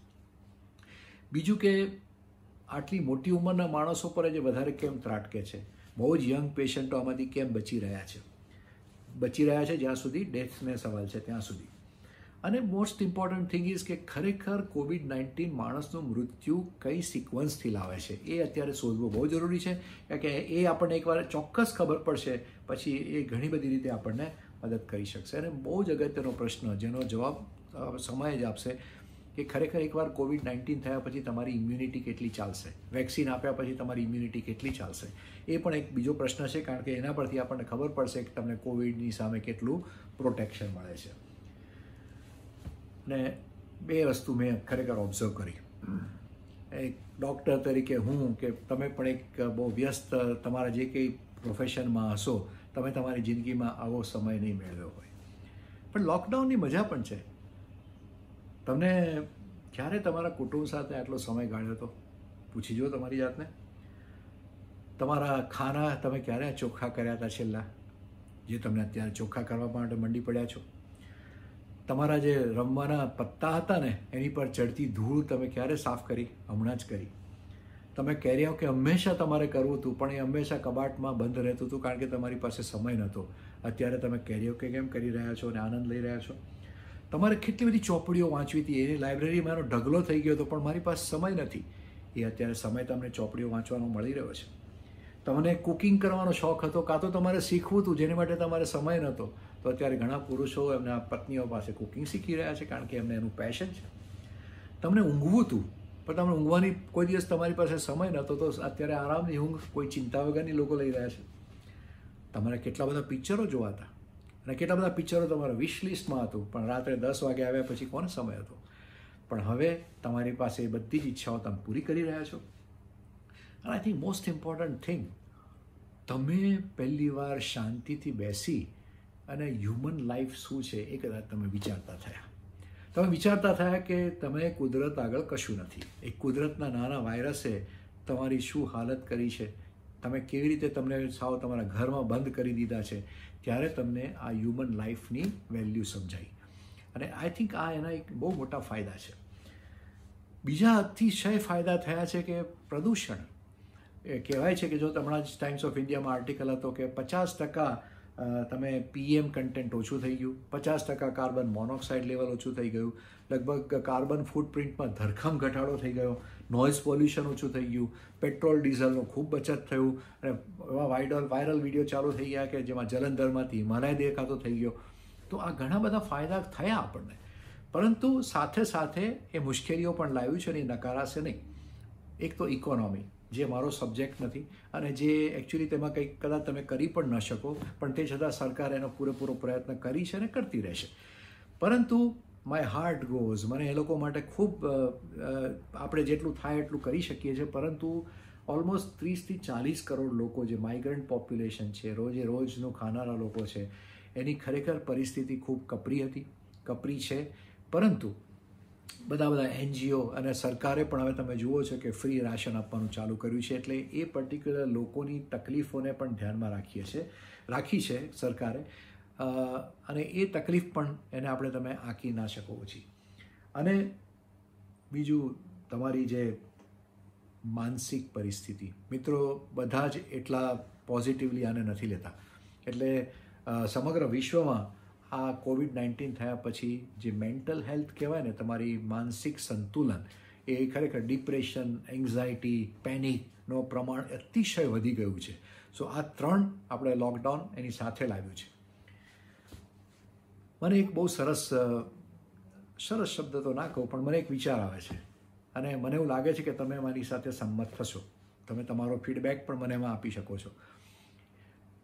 બીજું કે આટલી મોટી ઉંમરના માણસો પર જે વધારે કેમ ત્રાટકે છે બહુ જ યંગ પેશન્ટો આમાંથી કેમ બચી રહ્યા છે બચી રહ્યા છે જ્યાં સુધી ડેથને સવાલ છે ત્યાં સુધી અને મોસ્ટ ઇમ્પોર્ટન્ટ થિંગ ઇઝ કે ખરેખર કોવિડ નાઇન્ટીન માણસનું મૃત્યુ કઈ સિક્વન્સથી લાવે છે એ અત્યારે શોધવું બહુ જરૂરી છે કારણ કે એ આપણને એકવાર ચોક્કસ ખબર પડશે પછી એ ઘણી બધી રીતે આપણને મદદ કરી શકશે અને બહુ જ અગત્યનો પ્રશ્ન જેનો જવાબ સમય જ આપશે કે ખરેખર એકવાર કોવિડ નાઇન્ટીન થયા પછી તમારી ઇમ્યુનિટી કેટલી ચાલશે વેક્સિન આપ્યા પછી તમારી ઇમ્યુનિટી કેટલી ચાલશે એ પણ એક બીજો પ્રશ્ન છે કારણ કે એના પરથી આપણને ખબર પડશે કે તમને કોવિડની સામે કેટલું પ્રોટેક્શન મળે છે અને બે વસ્તુ મેં ખરેખર ઓબ્ઝર્વ કરી એક ડૉક્ટર તરીકે હું કે તમે પણ એક બહુ વ્યસ્ત તમારા જે કંઈ પ્રોફેશનમાં હશો તમે તમારી જિંદગીમાં આવો સમય નહીં મેળવ્યો હોય પણ લોકડાઉનની મજા પણ છે તમને ક્યારે તમારા કુટુંબ સાથે આટલો સમય ગાળ્યો હતો પૂછી જુઓ તમારી જાતને તમારા ખાના તમે ક્યારે ચોખ્ખા કર્યા હતા છેલ્લા જે તમને અત્યારે ચોખ્ખા કરવા માટે મંડી પડ્યા છો તમારા જે રમવાના પત્તા હતા ને એની પર ચડતી ધૂળ તમે ક્યારે સાફ કરી હમણાં જ કરી તમે કેરી કે હંમેશા તમારે કરવું હતું પણ એ હંમેશા કબાટમાં બંધ રહેતું હતું કારણ કે તમારી પાસે સમય નહોતો અત્યારે તમે કેરીઓ કે કેમ કરી રહ્યા છો અને આનંદ લઈ રહ્યા છો તમારે કેટલી બધી ચોપડીઓ વાંચવી હતી એની લાઇબ્રેરી મારો ઢગલો થઈ ગયો હતો પણ મારી પાસે સમય નથી એ અત્યારે સમય તમને ચોપડીઓ વાંચવાનો મળી રહ્યો છે તમને કુકિંગ કરવાનો શોખ હતો કાં તો તમારે શીખવું હતું જેની માટે તમારે સમય નહોતો તો અત્યારે ઘણા પુરુષો એમના પત્નીઓ પાસે કુકિંગ શીખી રહ્યા છે કારણ કે એમને એનું પેશન છે તમને ઊંઘવું હતું પણ તમને ઊંઘવાની કોઈ દિવસ તમારી પાસે સમય નહોતો તો અત્યારે આરામની ઊંઘ કોઈ ચિંતા વગરની લોકો લઈ રહ્યા છે તમારા કેટલા બધા પિક્ચરો જોવા હતા અને કેટલા બધા પિક્ચરો તમારા વિશ લિસ્ટમાં હતું પણ રાત્રે દસ વાગે આવ્યા પછી કોને સમય હતો પણ હવે તમારી પાસે એ બધી જ ઈચ્છાઓ તમે પૂરી કરી રહ્યા છો અને I think most important thing તમે પહેલી વાર શાંતિથી બેસી અને હ્યુમન લાઈફ શું છે એ કદાચ તમે વિચારતા થયા તમે વિચારતા થયા કે તમે કુદરત આગળ કશું નથી એ કુદરતના નાના વાયરસે તમારી શું હાલત કરી છે તમે કેવી રીતે તમને સાવ તમારા ઘરમાં બંધ કરી દીધા છે ત્યારે તમને આ હ્યુમન લાઈફની વેલ્યુ સમજાઈ અને આઈ થિંક આ એના એક બહુ મોટા ફાયદા છે બીજા અતિશય ફાયદા થયા છે કે પ્રદૂષણ એ કહેવાય છે કે જો હમણાં જ ટાઈમ્સ ઓફ ઇન્ડિયામાં આર્ટિકલ હતો કે પચાસ ટકા તમે પીએમ કન્ટેન્ટ ઓછું થઈ ગયું પચાસ ટકા કાર્બન મોનોક્સાઇડ લેવલ ઓછું થઈ ગયું લગભગ કાર્બન ફૂટપ્રિન્ટમાં ધરખમ ઘટાડો થઈ ગયો નોઇઝ પોલ્યુશન ઓછું થઈ ગયું પેટ્રોલ ડીઝલનું ખૂબ બચત થયું અને એવા વાયરલ વાયરલ વિડીયો ચાલુ થઈ ગયા કે જેમાં જલંધરમાંથી હિમાલય દેખાતો થઈ ગયો તો આ ઘણા બધા ફાયદા થયા આપણને પરંતુ સાથે સાથે એ મુશ્કેલીઓ પણ લાવ્યું છે અને નકારાશે નહીં એક તો ઇકોનોમી જે મારો સબ્જેક્ટ નથી અને જે એકચ્યુઅલી તેમાં કંઈક કદાચ તમે કરી પણ ન શકો પણ તે છતાં સરકાર એનો પૂરેપૂરો પ્રયત્ન કરી છે અને કરતી રહેશે પરંતુ માય હાર્ટ ગોઝ મને એ લોકો માટે ખૂબ આપણે જેટલું થાય એટલું કરી શકીએ છીએ પરંતુ ઓલમોસ્ટ ત્રીસથી ચાલીસ કરોડ લોકો જે માઇગ્રન્ટ પોપ્યુલેશન છે રોજે રોજનું ખાનારા લોકો છે એની ખરેખર પરિસ્થિતિ ખૂબ કપરી હતી કપરી છે પરંતુ બધા બધા એનજીઓ અને સરકારે પણ હવે તમે જુઓ છો કે ફ્રી રાશન આપવાનું ચાલુ કર્યું છે એટલે એ પર્ટિક્યુલર લોકોની તકલીફોને પણ ધ્યાનમાં રાખીએ છીએ રાખી છે સરકારે અને એ તકલીફ પણ એને આપણે તમે આંકી ના શકો પછી અને બીજું તમારી જે માનસિક પરિસ્થિતિ મિત્રો બધા જ એટલા પોઝિટિવલી આને નથી લેતા એટલે સમગ્ર વિશ્વમાં આ કોવિડ નાઇન્ટીન થયા પછી જે મેન્ટલ હેલ્થ કહેવાય ને તમારી માનસિક સંતુલન એ ખરેખર ડિપ્રેશન એન્ઝાયટી પેનિકનો પ્રમાણ અતિશય વધી ગયું છે સો આ ત્રણ આપણે લોકડાઉન એની સાથે લાવ્યું છે મને એક બહુ સરસ સરસ શબ્દ તો ના કહું પણ મને એક વિચાર આવે છે અને મને એવું લાગે છે કે તમે મારી સાથે સંમત થશો તમે તમારો ફીડબેક પણ મને એમાં આપી શકો છો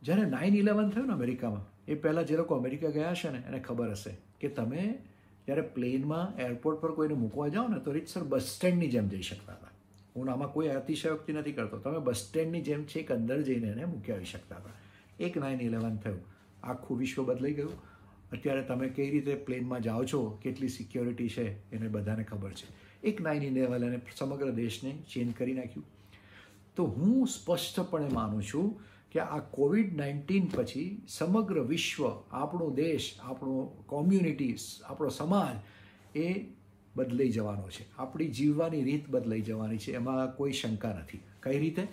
જ્યારે નાઇન ઇલેવન થયું ને અમેરિકામાં એ પહેલાં જે લોકો અમેરિકા ગયા છે ને એને ખબર હશે કે તમે જ્યારે પ્લેનમાં એરપોર્ટ પર કોઈને મૂકવા જાઓ ને તો રીતસર બસ સ્ટેન્ડની જેમ જઈ શકતા હતા હું આમાં કોઈ અતિશયોક્તિ નથી કરતો તમે બસ સ્ટેન્ડની જેમ છેક અંદર જઈને એને મૂકી આવી શકતા હતા એક નાઇન ઇલેવન થયું આખું વિશ્વ બદલાઈ ગયું અત્યારે તમે કઈ રીતે પ્લેનમાં જાઓ છો કેટલી સિક્યોરિટી છે એને બધાને ખબર છે એક નાઇન ઇલેવન એને સમગ્ર દેશને ચેન્જ કરી નાખ્યું તો હું સ્પષ્ટપણે માનું છું કે આ કોવિડ નાઇન્ટીન પછી સમગ્ર વિશ્વ આપણો દેશ આપણો કોમ્યુનિટીઝ આપણો સમાજ એ બદલાઈ જવાનો છે આપણી જીવવાની રીત બદલાઈ જવાની છે એમાં કોઈ શંકા નથી કઈ રીતે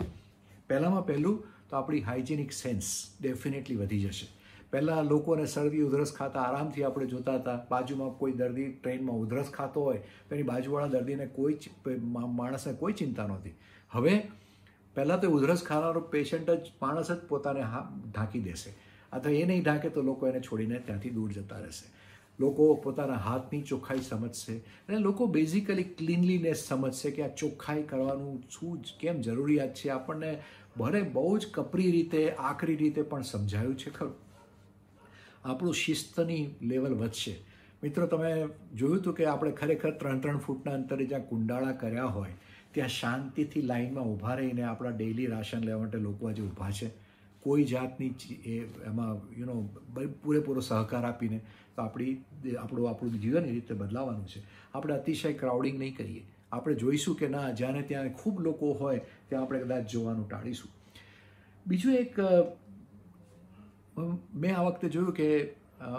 પહેલાંમાં પહેલું તો આપણી હાઇજેનિક સેન્સ ડેફિનેટલી વધી જશે પહેલાં લોકોને શરદી ઉધરસ ખાતા આરામથી આપણે જોતા હતા બાજુમાં કોઈ દર્દી ટ્રેનમાં ઉધરસ ખાતો હોય તો એની બાજુવાળા દર્દીને કોઈ માણસને કોઈ ચિંતા નહોતી હવે પહેલાં તો ઉધરસ ખાનારો પેશન્ટ જ માણસ જ પોતાને હા ઢાંકી દેશે અથવા એ નહીં ઢાંકે તો લોકો એને છોડીને ત્યાંથી દૂર જતા રહેશે લોકો પોતાના હાથની ચોખ્ખાઈ સમજશે અને લોકો બેઝિકલી ક્લીનલીનેસ સમજશે કે આ ચોખ્ખાઈ કરવાનું શું કેમ જરૂરિયાત છે આપણને ભલે બહુ જ કપરી રીતે આકરી રીતે પણ સમજાયું છે ખરું આપણું શિસ્તની લેવલ વધશે મિત્રો તમે જોયું હતું કે આપણે ખરેખર ત્રણ ત્રણ ફૂટના અંતરે જ્યાં કુંડાળા કર્યા હોય ત્યાં શાંતિથી લાઇનમાં ઊભા રહીને આપણા ડેઇલી રાશન લેવા માટે લોકો આજે ઊભા છે કોઈ જાતની એ એમાં યુ નો પૂરેપૂરો સહકાર આપીને તો આપણી આપણું આપણું જીવન એ રીતે બદલાવાનું છે આપણે અતિશય ક્રાઉડિંગ નહીં કરીએ આપણે જોઈશું કે ના જ્યાં ત્યાં ખૂબ લોકો હોય ત્યાં આપણે કદાચ જોવાનું ટાળીશું બીજું એક મેં આ વખતે જોયું કે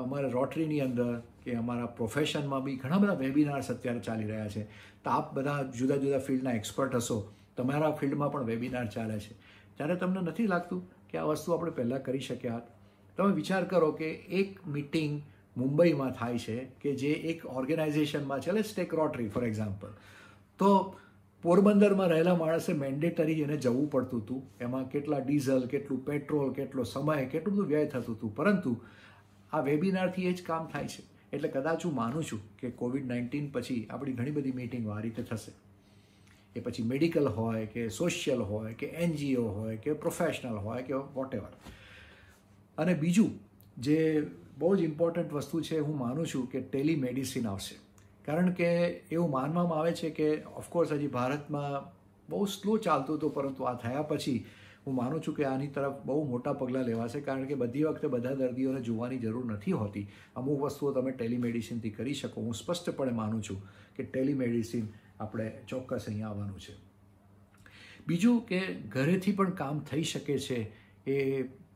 અમારા રોટરીની અંદર કે અમારા પ્રોફેશનમાં બી ઘણા બધા વેબિનાર્સ અત્યારે ચાલી રહ્યા છે તો આપ બધા જુદા જુદા ફિલ્ડના એક્સપર્ટ હશો તમારા ફિલ્ડમાં પણ વેબિનાર ચાલે છે ત્યારે તમને નથી લાગતું કે આ વસ્તુ આપણે પહેલાં કરી શક્યા હતા તમે વિચાર કરો કે એક મિટિંગ મુંબઈમાં થાય છે કે જે એક ઓર્ગેનાઇઝેશનમાં છે let's take Rotary for example તો પોરબંદરમાં રહેલા માણસે મેન્ડેટરી એને જવું પડતું હતું એમાં કેટલા ડીઝલ કેટલું પેટ્રોલ કેટલો સમય કેટલું બધું વ્યય થતું હતું પરંતુ આ વેબિનારથી એ જ કામ થાય છે એટલે કદાચ હું માનું છું કે કોવિડ નાઇન્ટીન પછી આપણી ઘણી બધી મિટિંગો આ રીતે થશે એ પછી મેડિકલ હોય કે સોશિયલ હોય કે એનજીઓ હોય કે પ્રોફેશનલ હોય કે વોટ અને બીજું જે બહુ જ ઇમ્પોર્ટન્ટ વસ્તુ છે હું માનું છું કે ટેલિમેડિસિન આવશે કારણ કે એવું માનવામાં આવે છે કે ઓફકોર્સ હજી ભારતમાં બહુ સ્લો ચાલતું હતું પરંતુ આ થયા પછી હું માનું છું કે આની તરફ બહુ મોટા પગલાં લેવાશે કારણ કે બધી વખતે બધા દર્દીઓને જોવાની જરૂર નથી હોતી અમુક વસ્તુઓ તમે ટેલિમેડિસિનથી કરી શકો હું સ્પષ્ટપણે માનું છું કે ટેલિમેડિસિન આપણે ચોક્કસ અહીંયા આવવાનું છે બીજું કે ઘરેથી પણ કામ થઈ શકે છે એ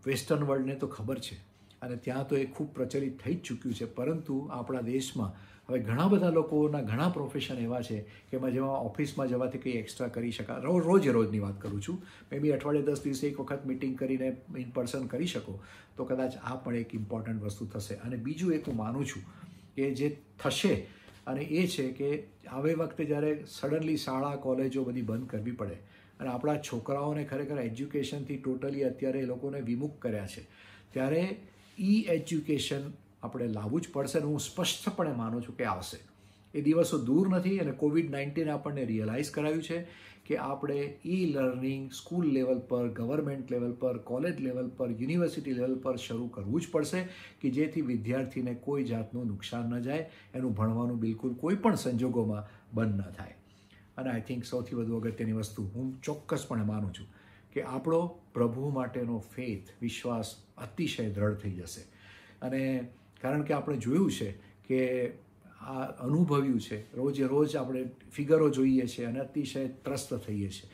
વેસ્ટર્ન વર્લ્ડને તો ખબર છે અને ત્યાં તો એ ખૂબ પ્રચલિત થઈ જ ચૂક્યું છે પરંતુ આપણા દેશમાં હવે ઘણા બધા લોકોના ઘણા પ્રોફેશન એવા છે કે એમાં જેમાં ઓફિસમાં જવાથી કંઈ એક્સ્ટ્રા કરી શકાય રોજ રોજ રોજની વાત કરું છું મે બી અઠવાડિયે દસ દિવસે એક વખત મિટિંગ કરીને ઇન પર્સન કરી શકો તો કદાચ આ પણ એક ઇમ્પોર્ટન્ટ વસ્તુ થશે અને બીજું એક હું માનું છું કે જે થશે અને એ છે કે હવે વખતે જ્યારે સડનલી શાળા કોલેજો બધી બંધ કરવી પડે અને આપણા છોકરાઓને ખરેખર એજ્યુકેશનથી ટોટલી અત્યારે એ લોકોને વિમુખ કર્યા છે ત્યારે ઈ એજ્યુકેશન આપણે લાવવું જ પડશે અને હું સ્પષ્ટપણે માનું છું કે આવશે એ દિવસો દૂર નથી અને કોવિડ નાઇન્ટીન આપણને રિયલાઇઝ કરાવ્યું છે કે આપણે ઈ લર્નિંગ સ્કૂલ લેવલ પર ગવર્મેન્ટ લેવલ પર કોલેજ લેવલ પર યુનિવર્સિટી લેવલ પર શરૂ કરવું જ પડશે કે જેથી વિદ્યાર્થીને કોઈ જાતનું નુકસાન ન જાય એનું ભણવાનું બિલકુલ કોઈ પણ સંજોગોમાં બંધ ન થાય અને આઈ થિંક સૌથી વધુ અગત્યની વસ્તુ હું ચોક્કસપણે માનું છું કે આપણો પ્રભુ માટેનો ફેથ વિશ્વાસ અતિશય દ્રઢ થઈ જશે અને કારણ કે આપણે જોયું છે કે આ અનુભવ્યું છે રોજે રોજ આપણે ફિગરો જોઈએ છીએ અને અતિશય ત્રસ્ત થઈએ છીએ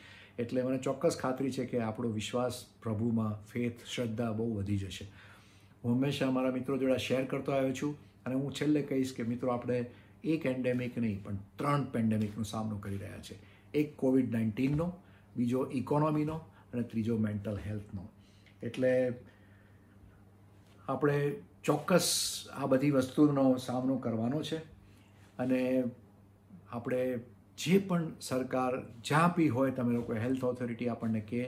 એટલે મને ચોક્કસ ખાતરી છે કે આપણો વિશ્વાસ પ્રભુમાં ફેથ શ્રદ્ધા બહુ વધી જશે હું હંમેશા મારા મિત્રો જોડે શેર કરતો આવ્યો છું અને હું છેલ્લે કહીશ કે મિત્રો આપણે એક એન્ડેમિક નહીં પણ ત્રણ પેન્ડેમિકનો સામનો કરી રહ્યા છે એક કોવિડ નાઇન્ટીનનો બીજો ઇકોનોમીનો અને ત્રીજો મેન્ટલ હેલ્થનો એટલે આપણે ચોક્કસ આ બધી વસ્તુનો સામનો કરવાનો છે અને આપણે જે પણ સરકાર જ્યાં બી હોય તમે લોકો હેલ્થ ઓથોરિટી આપણને કહે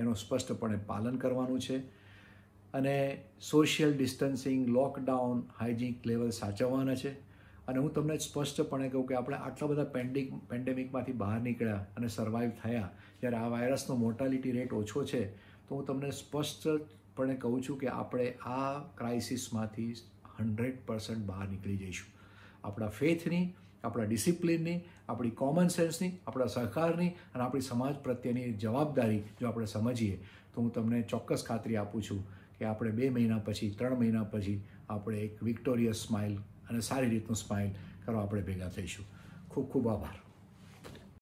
એનું સ્પષ્ટપણે પાલન કરવાનું છે અને social distancing lockdown hygienic level સાચવવાના છે અને હું તમને સ્પષ્ટપણે કહું કે આપણે આટલા બધા પેન્ડિંગ પેન્ડેમિકમાંથી બહાર નીકળ્યા અને સર્વાઈવ થયા જ્યારે આ વાયરસનો મોર્ટાલિટી રેટ ઓછો છે તો હું તમને સ્પષ્ટ પણ કહું છું કે આપણે આ ક્રાઇસિસમાંથી હંડ્રેડ પર્સન્ટ બહાર નીકળી જઈશું આપણા ફેથની આપણા ડિસિપ્લિનની આપણી કોમન સેન્સની આપણા સહકારની અને આપણી સમાજ પ્રત્યેની જવાબદારી જો આપણે સમજીએ તો હું તમને ચોક્કસ ખાતરી આપું છું કે આપણે બે મહિના પછી ત્રણ મહિના પછી આપણે એક વિક્ટોરિયસ સ્માઇલ અને સારી રીતનું સ્માઇલ કરવા આપણે ભેગા થઈશું ખૂબ ખૂબ આભાર